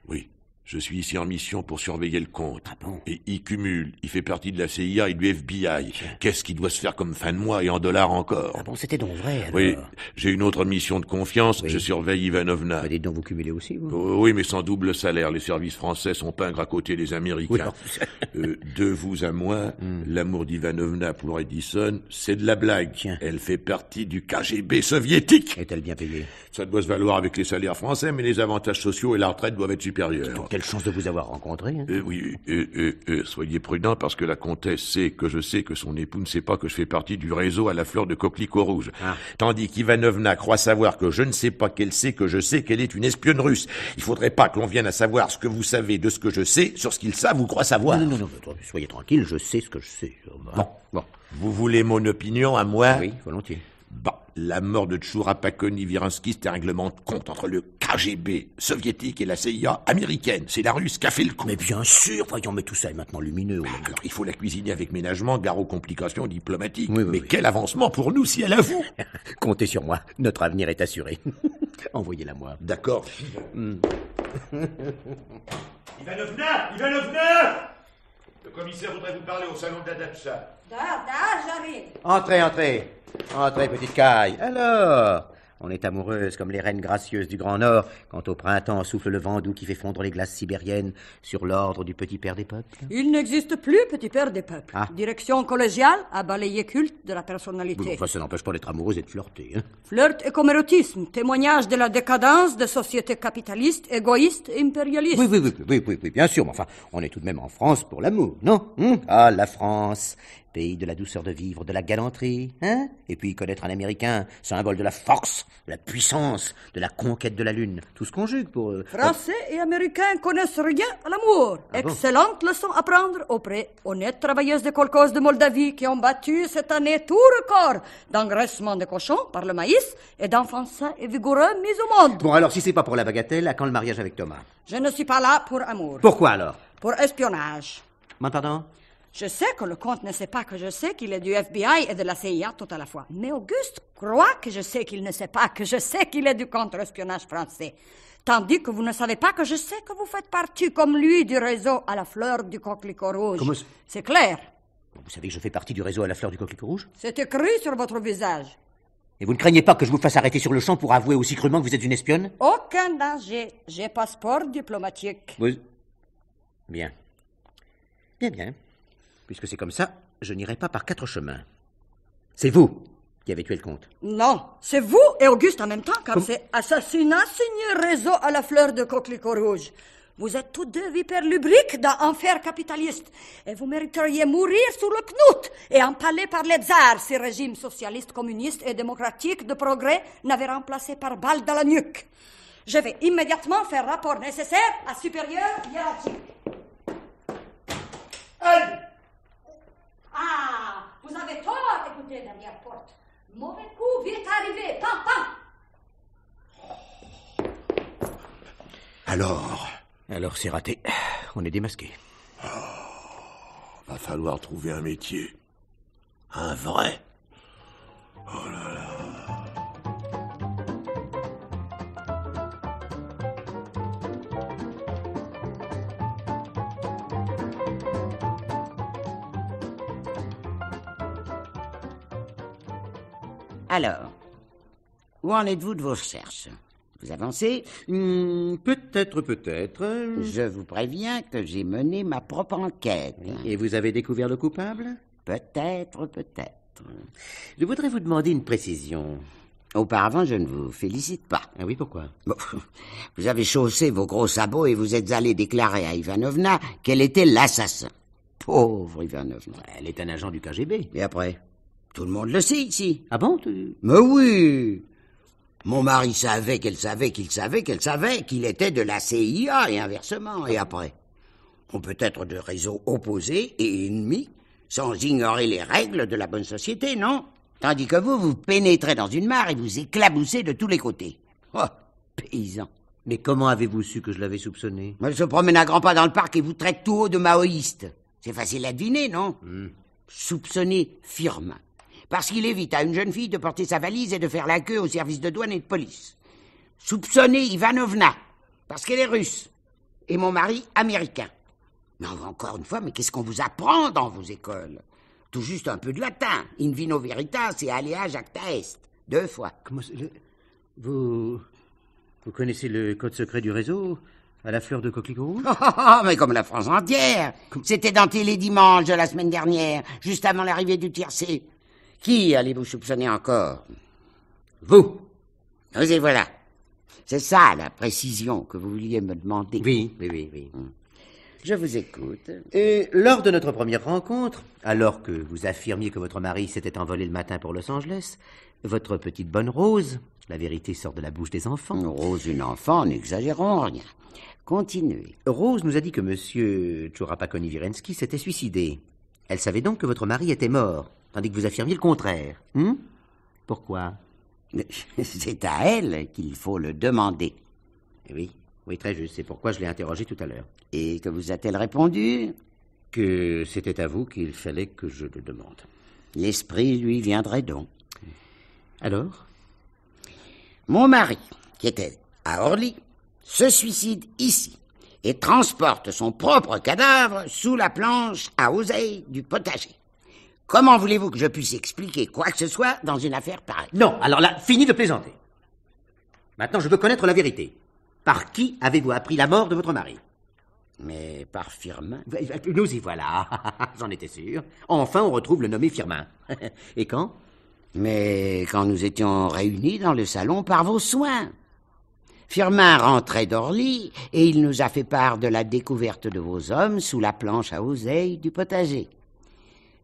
Oui. Je suis ici en mission pour surveiller le compte. Ah bon Et il cumule. Il fait partie de la CIA et du FBI. Qu'est-ce qu'il doit se faire comme fin de mois et en dollars encore Ah bon, c'était donc vrai, Oui, j'ai une autre mission de confiance. Je surveille Ivanovna. Bah, dites donc, vous cumulez aussi, vous oh, Oui, mais sans double salaire. Les services français sont pingres à côté des Américains. Oui, euh, de vous à moi, hmm. l'amour d'Ivanovna pour Edison, c'est de la blague. Tiens. Elle fait partie du KGB soviétique. Est-elle bien payée Ça doit se valoir avec les salaires français, mais les avantages sociaux et la retraite doivent être supérieurs. Quelle chance de vous avoir rencontré. Hein. Eh oui, eh, eh, soyez prudent parce que la comtesse sait que je sais que son époux ne sait pas que je fais partie du réseau à la fleur de coquelicot rouge. Ah. Tandis qu'Ivanovna croit savoir que je ne sais pas qu'elle sait que je sais qu'elle est une espionne russe. Il faudrait pas que l'on vienne à savoir ce que vous savez de ce que je sais sur ce qu'il savent vous croit savoir. Non, non, non, non, soyez tranquille, je sais ce que je sais. Bon, bon. Vous voulez mon opinion à moi Oui, volontiers. Bah, la mort de Tchourapakoni-Virinsky, c'est un règlement de compte entre le KGB soviétique et la CIA américaine. C'est la russe qui a fait le coup. Mais bien sûr, voyons, mais tout ça est maintenant lumineux. Bah, il faut la cuisiner avec ménagement, gare aux complications diplomatiques. mais quel avancement pour nous si elle avoue Comptez sur moi, notre avenir est assuré. Envoyez-la moi. D'accord. Hmm. Ivanovna Ivanovna Le commissaire voudrait vous parler au salon d'Adapsa. D'accord, d'accord, j'arrive. Entrez, entrez. Entrez, oh, petite caille. Alors on est amoureuse comme les reines gracieuses du Grand Nord, quand au printemps souffle le vent doux qui fait fondre les glaces sibériennes sur l'ordre du petit père des peuples. Il n'existe plus petit père des peuples. Ah. Direction collégiale à balayer culte de la personnalité. enfin, ça n'empêche pas d'être amoureuse et de flirter. Hein. Flirt et comérotisme, témoignage de la décadence de sociétés capitalistes, égoïstes, impérialistes. Oui, oui, oui, oui, oui, oui bien sûr, mais enfin, on est tout de même en France pour l'amour, non hein? Ah, la France Pays de la douceur de vivre, de la galanterie, hein Et puis connaître un Américain, un symbole de la force, de la puissance, de la conquête de la Lune. Tout se conjugue pour... Euh, Français et Américains connaissent rien à l'amour. Ah Excellente leçon à prendre auprès honnêtes travailleuses de colcos de Moldavie qui ont battu cette année tout record d'engraissement de cochons par le maïs et d'enfants sains et vigoureux mis au monde. Bon, alors si c'est pas pour la bagatelle, à quand le mariage avec Thomas Je ne suis pas là pour amour. Pourquoi alors Pour espionnage. pardon je sais que le comte ne sait pas que je sais qu'il est du FBI et de la CIA tout à la fois. Mais Auguste croit que je sais qu'il ne sait pas que je sais qu'il est du contre-espionnage français. Tandis que vous ne savez pas que je sais que vous faites partie, comme lui, du réseau à la fleur du coquelicot rouge. C'est clair. Vous savez que je fais partie du réseau à la fleur du coquelicot rouge C'est écrit sur votre visage. Et vous ne craignez pas que je vous fasse arrêter sur le champ pour avouer aussi crûment que vous êtes une espionne Aucun danger. J'ai passeport diplomatique. Bien. Bien, bien. Puisque c'est comme ça, je n'irai pas par quatre chemins. C'est vous qui avez tué le comte. Non, c'est vous et Auguste en même temps, car c'est assassinat signé réseau à la fleur de coquelicot rouge. Vous êtes tous deux vipères lubriques d'un enfer capitaliste, et vous mériteriez mourir sous le knut et empalé par les tsars si régime socialiste, communiste et démocratique de progrès n'avait remplacé par balle dans la nuque. Je vais immédiatement faire rapport nécessaire à supérieur hiérarchique. porte. Mauvais coup, vite arrivé, pam, pam Alors Alors c'est raté. On est démasqué. Oh, va falloir trouver un métier. Un vrai. Oh là là. Alors, où en êtes-vous de vos recherches Vous avancez hmm, peut-être, peut-être. Je vous préviens que j'ai mené ma propre enquête. Et vous avez découvert le coupable Peut-être, peut-être. Je voudrais vous demander une précision. Auparavant, je ne vous félicite pas. Ah oui, pourquoi vous avez chaussé vos gros sabots et vous êtes allé déclarer à Ivanovna qu'elle était l'assassin. Pauvre Ivanovna. Elle est un agent du KGB. Et après tout le monde le sait ici. Ah bon Mais oui Mon mari savait qu'elle savait qu'il savait qu'elle savait qu'il était de la CIA et inversement, et après. On peut être de réseaux opposés et ennemis sans ignorer les règles de la bonne société, non Tandis que vous, vous pénétrez dans une mare et vous éclaboussez de tous les côtés. Oh, paysan Mais comment avez-vous su que je l'avais soupçonné Elle se promène à grands pas dans le parc et vous traite tout haut de maoïste. C'est facile à deviner, non hmm. Soupçonné Soupçonner firme parce qu'il évite à une jeune fille de porter sa valise et de faire la queue au service de douane et de police. Soupçonner Ivanovna, parce qu'elle est russe, et mon mari américain. Mais encore une fois, mais qu'est-ce qu'on vous apprend dans vos écoles Tout juste un peu de latin, in vino veritas et alea jacta est, deux fois. vous... vous connaissez le code secret du réseau à la fleur de coquelicot oh, oh, oh, mais comme la France entière. C'était dans Télé Dimanche de la semaine dernière, juste avant l'arrivée du tiercé. Qui allez-vous soupçonner encore Vous. Nous y voilà. C'est ça la précision que vous vouliez me demander. Oui, oui, oui, hum. Je vous écoute. Et lors de notre première rencontre, alors que vous affirmiez que votre mari s'était envolé le matin pour Los Angeles, votre petite bonne Rose, la vérité sort de la bouche des enfants. Rose, une enfant, n'exagérons rien. Continuez. Rose nous a dit que monsieur Churapakoni s'était suicidé. Elle savait donc que votre mari était mort tandis que vous affirmiez le contraire. Hein? Pourquoi C'est à elle qu'il faut le demander. Eh oui, oui, très juste. C'est pourquoi je l'ai interrogée tout à l'heure. Et que vous a-t-elle répondu Que c'était à vous qu'il fallait que je le demande. L'esprit lui viendrait donc. Alors Mon mari, qui était à Orly, se suicide ici et transporte son propre cadavre sous la planche à oseille du potager. Comment voulez-vous que je puisse expliquer quoi que ce soit dans une affaire pareille Non, alors là, fini de plaisanter. Maintenant, je veux connaître la vérité. Par qui avez-vous appris la mort de votre mari Mais par Firmin. Nous y voilà, j'en étais sûr. Enfin, on retrouve le nommé Firmin. Et quand Mais quand nous étions réunis dans le salon par vos soins. Firmin rentrait d'Orly et il nous a fait part de la découverte de vos hommes sous la planche à oseille du potager.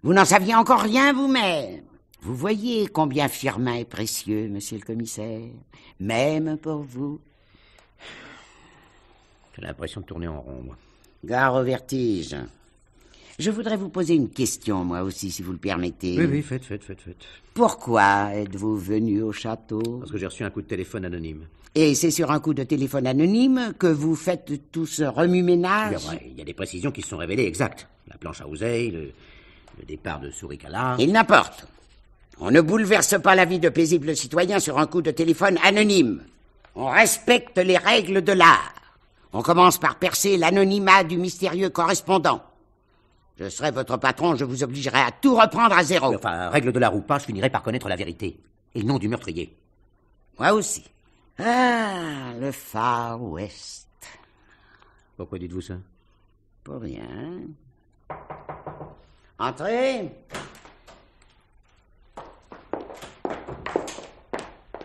Vous n'en saviez encore rien vous-même. Vous voyez combien Firmin est précieux, monsieur le commissaire, même pour vous. J'ai l'impression de tourner en rond, moi. Gare au vertige. Je voudrais vous poser une question, moi aussi, si vous le permettez. Oui, oui, faites, faites, faites, faites. Pourquoi êtes-vous venu au château Parce que j'ai reçu un coup de téléphone anonyme. Et c'est sur un coup de téléphone anonyme que vous faites tout ce remue-ménage Il y a des précisions qui se sont révélées exactes. La planche à oseille, le, le départ de Souricala. Il n'importe. On ne bouleverse pas la vie de paisibles citoyens sur un coup de téléphone anonyme. On respecte les règles de l'art. On commence par percer l'anonymat du mystérieux correspondant. Je serai votre patron, je vous obligerai à tout reprendre à zéro. Enfin, règle de l'art ou pas, je finirai par connaître la vérité. Et le nom du meurtrier. Moi aussi. Ah, le Far West. Pourquoi dites-vous ça Pour rien. Entrez.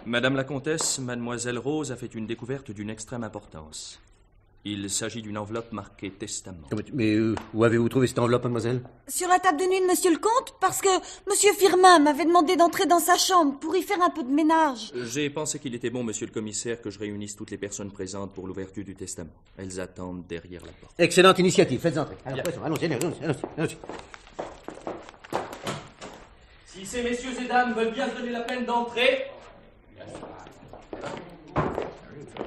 Madame la comtesse, mademoiselle Rose a fait une découverte d'une extrême importance. Il s'agit d'une enveloppe marquée testament. Mais, euh, où avez-vous trouvé cette enveloppe, mademoiselle Sur la table de nuit de monsieur le comte, parce que monsieur Firmin m'avait demandé d'entrer dans sa chambre pour y faire un peu de ménage. J'ai pensé qu'il était bon, monsieur le commissaire, que je réunisse toutes les personnes présentes pour l'ouverture du testament. Elles attendent derrière la porte. Excellente initiative, faites entrer. allons-y, allons allons si ces messieurs et dames veulent bien se donner la peine d'entrer.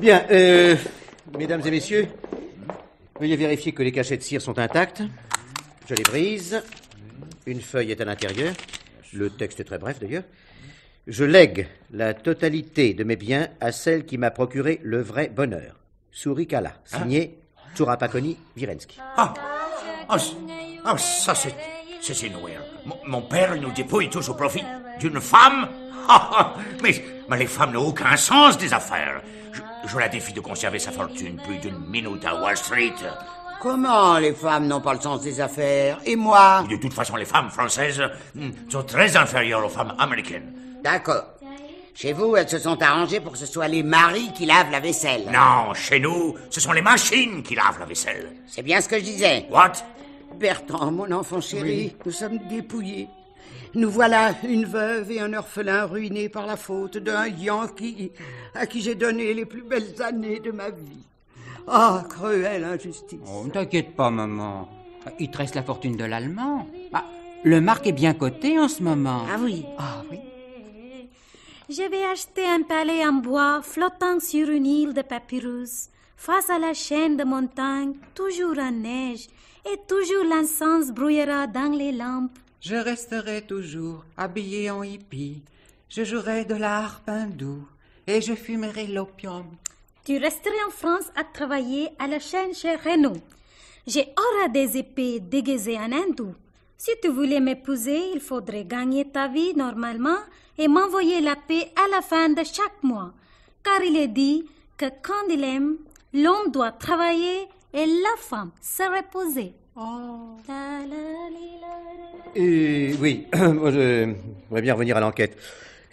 Bien, euh, mesdames et messieurs, veuillez vérifier que les cachets de cire sont intacts. Je les brise. Une feuille est à l'intérieur. Le texte est très bref d'ailleurs. Je lègue la totalité de mes biens à celle qui m'a procuré le vrai bonheur. Sourikala, signé hein Tourapakoni Virensky. Ah, ah, ah, ah ça c'est c'est sinueux. Mon père nous dépouille tous au profit d'une femme ah, ah, mais, les femmes n'ont aucun sens des affaires. Je, la défie de conserver sa fortune plus d'une minute à Wall Street. Comment les femmes n'ont pas le sens des affaires Et moi De toute façon, les femmes françaises hmm, sont très inférieures aux femmes américaines. D'accord. Chez vous, elles se sont arrangées pour que ce soit les maris qui lavent la vaisselle. Non, chez nous, ce sont les machines qui lavent la vaisselle. C'est bien ce que je disais. What Bertrand, mon enfant chéri, nous sommes dépouillés. Nous voilà une veuve et un orphelin ruinés par la faute d'un Yankee à qui j'ai donné les plus belles années de ma vie. Ah, cruelle injustice. Oh, ne t'inquiète pas, maman. Ah, il tresse la fortune de l'Allemand. Ah, le marque est bien coté en ce moment. Ah oui. Ah oui. Je vais acheter un palais en bois flottant sur une île de papyrus, face à la chaîne de montagne, toujours en neige, et toujours l'encens brouillera dans les lampes. Je resterai toujours habillé en hippie, je jouerai de la harpe hindoue et je fumerai l'opium. Tu resterais en France à travailler à la chaîne chez Renault. J'ai aura des épées déguisées en hindou. Si tu voulais m'épouser, il faudrait gagner ta vie normalement et m'envoyer la paix à la fin de chaque mois. Car il est dit que quand il aime, l'homme doit travailler et la femme se oh. reposer. Euh, oui, je voudrais bien revenir à l'enquête.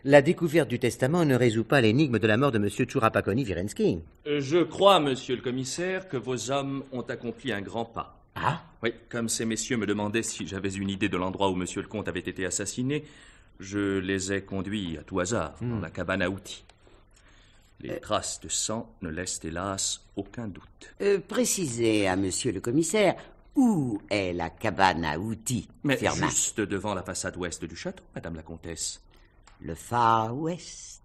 La découverte du testament ne résout pas l'énigme de la mort de M. Tchourapakoni Virensky. Euh, je crois, monsieur le commissaire, que vos hommes ont accompli un grand pas. Ah Oui, comme ces messieurs me demandaient si j'avais une idée de l'endroit où monsieur le comte avait été assassiné, je les ai conduits à tout hasard hmm. dans la cabane à outils. Les traces de sang ne laissent hélas aucun doute. Euh, précisez à monsieur le commissaire où est la cabane à outils. Mais juste devant la façade ouest du château, madame la comtesse. Le Far West.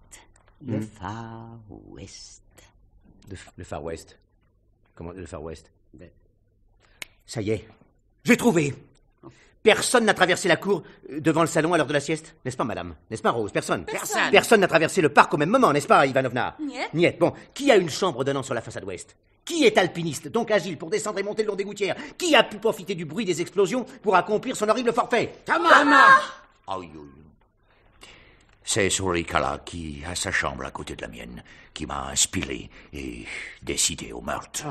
Le Far hmm. West. Le, Far West. Comment le Far West ben. Ça y est, j'ai trouvé. Personne n'a traversé la cour euh, devant le salon à l'heure de la sieste, n'est-ce pas, madame N'est-ce pas, Rose Personne. Personne. n'a traversé le parc au même moment, n'est-ce pas, Ivanovna Niet. Niette. Bon, qui a une chambre donnant sur la façade ouest Qui est alpiniste, donc agile, pour descendre et monter le long des gouttières Qui a pu profiter du bruit des explosions pour accomplir son horrible forfait aïe, aïe. C'est Surikala qui a sa chambre à côté de la mienne qui m'a inspiré et décidé au meurtre.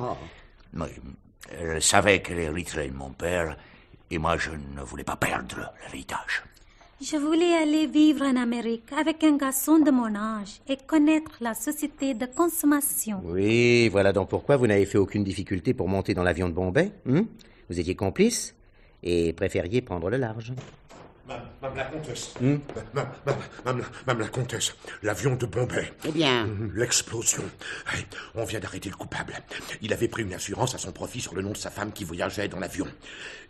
Mais oh. Oui, elle savait qu'elle de mon père et moi, je ne voulais pas perdre l'héritage. Je voulais aller vivre en Amérique avec un garçon de mon âge et connaître la société de consommation. Oui, voilà donc pourquoi vous n'avez fait aucune difficulté pour monter dans l'avion de Bombay. Hein vous étiez complice et préfériez prendre le large. Madame la comtesse. Hmm? la comtesse, l'avion de Bombay. Eh bien. Hmm, l'explosion. On vient d'arrêter le coupable. Il avait pris une assurance à son profit sur le nom de sa femme qui voyageait dans l'avion.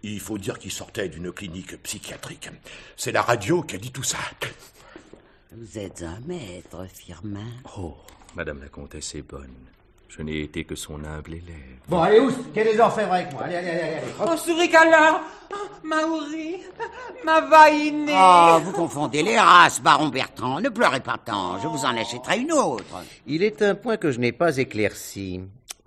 Il faut dire qu'il sortait d'une clinique psychiatrique. C'est la radio qui a dit tout ça. Vous êtes un maître, Firmin. Oh, Madame la comtesse est bonne. Je n'ai été que son humble élève. Bon, allez, où qu'elle les avec moi Allez, allez, allez, Oh, Ah, vous confondez les races, baron Bertrand. Ne pleurez pas tant, je vous en achèterai une autre. Il est un point que je n'ai pas éclairci.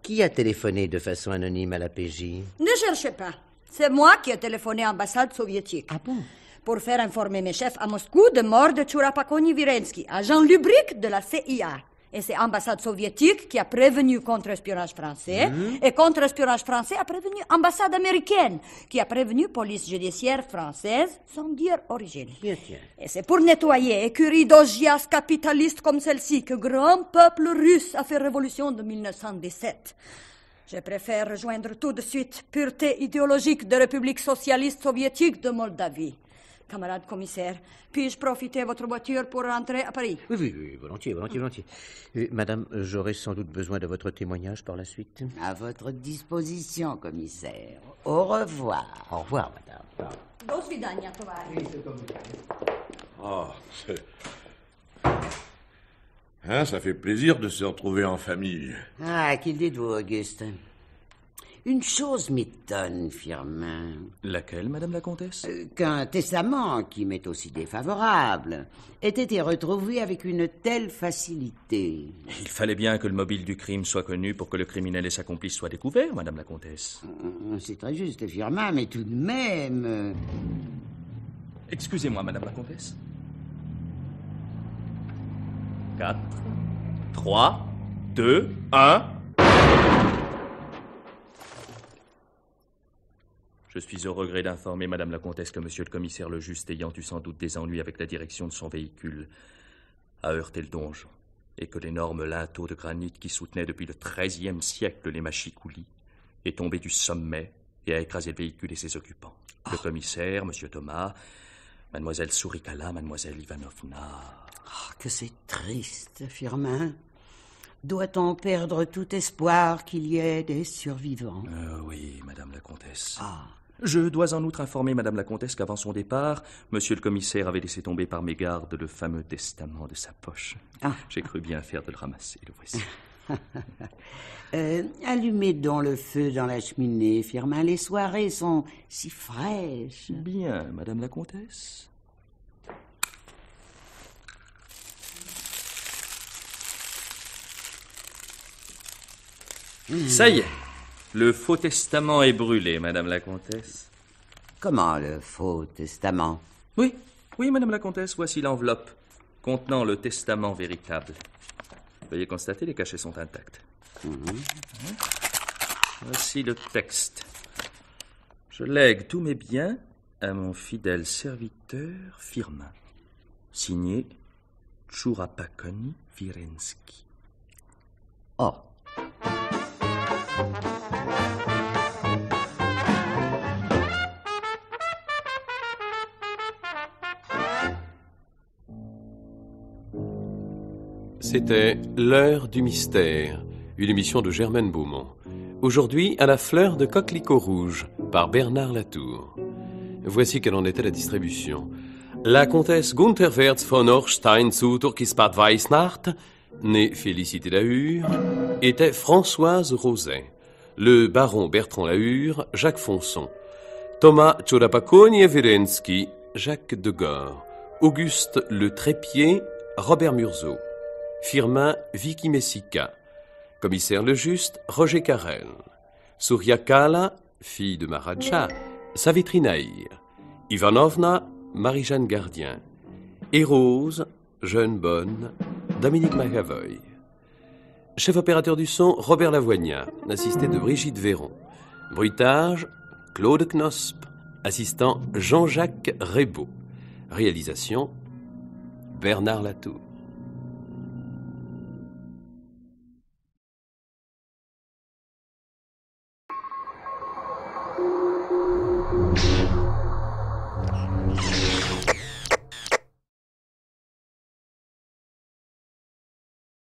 Qui a téléphoné de façon anonyme à la PJ Ne cherchez pas. C'est moi qui ai téléphoné à l'ambassade soviétique. Ah bon pour faire informer mes chefs à Moscou de mort de Churapakoni Virensky, agent lubrique de la CIA et c'est l'ambassade soviétique qui a prévenu contre-espionnage français, mhm. et contre-espionnage français a prévenu ambassade américaine, qui a prévenu police judiciaire française, sans dire origine. Et c'est pour nettoyer écurie d'ogias capitalistes comme celle-ci que grand peuple russe a fait révolution de 1917. Je préfère rejoindre tout de suite pureté idéologique de République socialiste soviétique de Moldavie camarade commissaire. Puis-je profiter de votre voiture pour rentrer à Paris Oui, oui, oui volontiers, volontiers, volontiers. madame, j'aurai sans doute besoin de votre témoignage par la suite. À votre disposition, commissaire. Au revoir. Au revoir, madame. До comme Oh, hein, ça fait plaisir de se retrouver en famille. Ah, qu'il dites-vous, Auguste une chose m'étonne, Firmin. Laquelle, madame la comtesse euh, Qu'un testament, qui m'est aussi défavorable, ait été retrouvé avec une telle facilité. Il fallait bien que le mobile du crime soit connu pour que le criminel et sa complice soient découverts, madame la comtesse. Euh, c'est très juste, Firmin, mais tout de même. Euh, Excusez-moi, madame la comtesse. Quatre, trois, deux, un... Je suis au regret d'informer Madame la Comtesse que Monsieur le Commissaire Le Juste, ayant eu sans doute des ennuis avec la direction de son véhicule, a heurté le donjon et que l'énorme linteau de granit qui soutenait depuis le XIIIe siècle les machicoulis est tombé du sommet et a écrasé le véhicule et ses occupants. Ah. Le commissaire, Monsieur Thomas, Mademoiselle Sourikala, Mademoiselle Ivanovna. Ah que c'est triste, Firmin. Doit-on perdre tout espoir qu'il y ait des survivants euh, Oui, Madame la Comtesse. Ah. Je dois en outre informer Madame la Comtesse qu'avant son départ, Monsieur le Commissaire avait laissé tomber par mégarde le fameux testament de sa poche. Ah. J'ai cru bien faire de le ramasser, le voici. Euh, allumez donc le feu dans la cheminée, Firmin. Les soirées sont si fraîches. Bien, Madame la Comtesse. Hmm. Ça y est, le faux testament est brûlé, madame la comtesse. Comment le faux testament Oui, oui, madame la comtesse, voici l'enveloppe contenant le testament véritable. Veuillez constater, les cachets sont intacts. Mhm. Voici le texte. Je lègue tous mes biens à mon fidèle serviteur Firmin, signé Churapakoni Virensky. Oh, c'était L'heure du mystère, une émission de Germaine Beaumont. Aujourd'hui, à la fleur de coquelicot rouge, par Bernard Latour. Voici quelle en était la distribution. La comtesse Gunther von Orstein zu Turkisbad Weissnacht, née Félicité Lahure étaient Françoise Rosin, le baron Bertrand Lahure, Jacques Fonson, Thomas et Jacques Degore, Auguste Le Trépied, Robert Murzeau, Firmin Vicky Messica, commissaire Le Juste, Roger Carrel, Surya Kala, fille de Maradja, Savitri Ivanovna, Marie-Jeanne Gardien, et Rose, jeune bonne, Dominique McAvoy. Chef opérateur du son, Robert Lavoignat, assisté de Brigitte Véron. Bruitage, Claude Knosp, assistant Jean-Jacques Rébaud. Réalisation, Bernard Latour.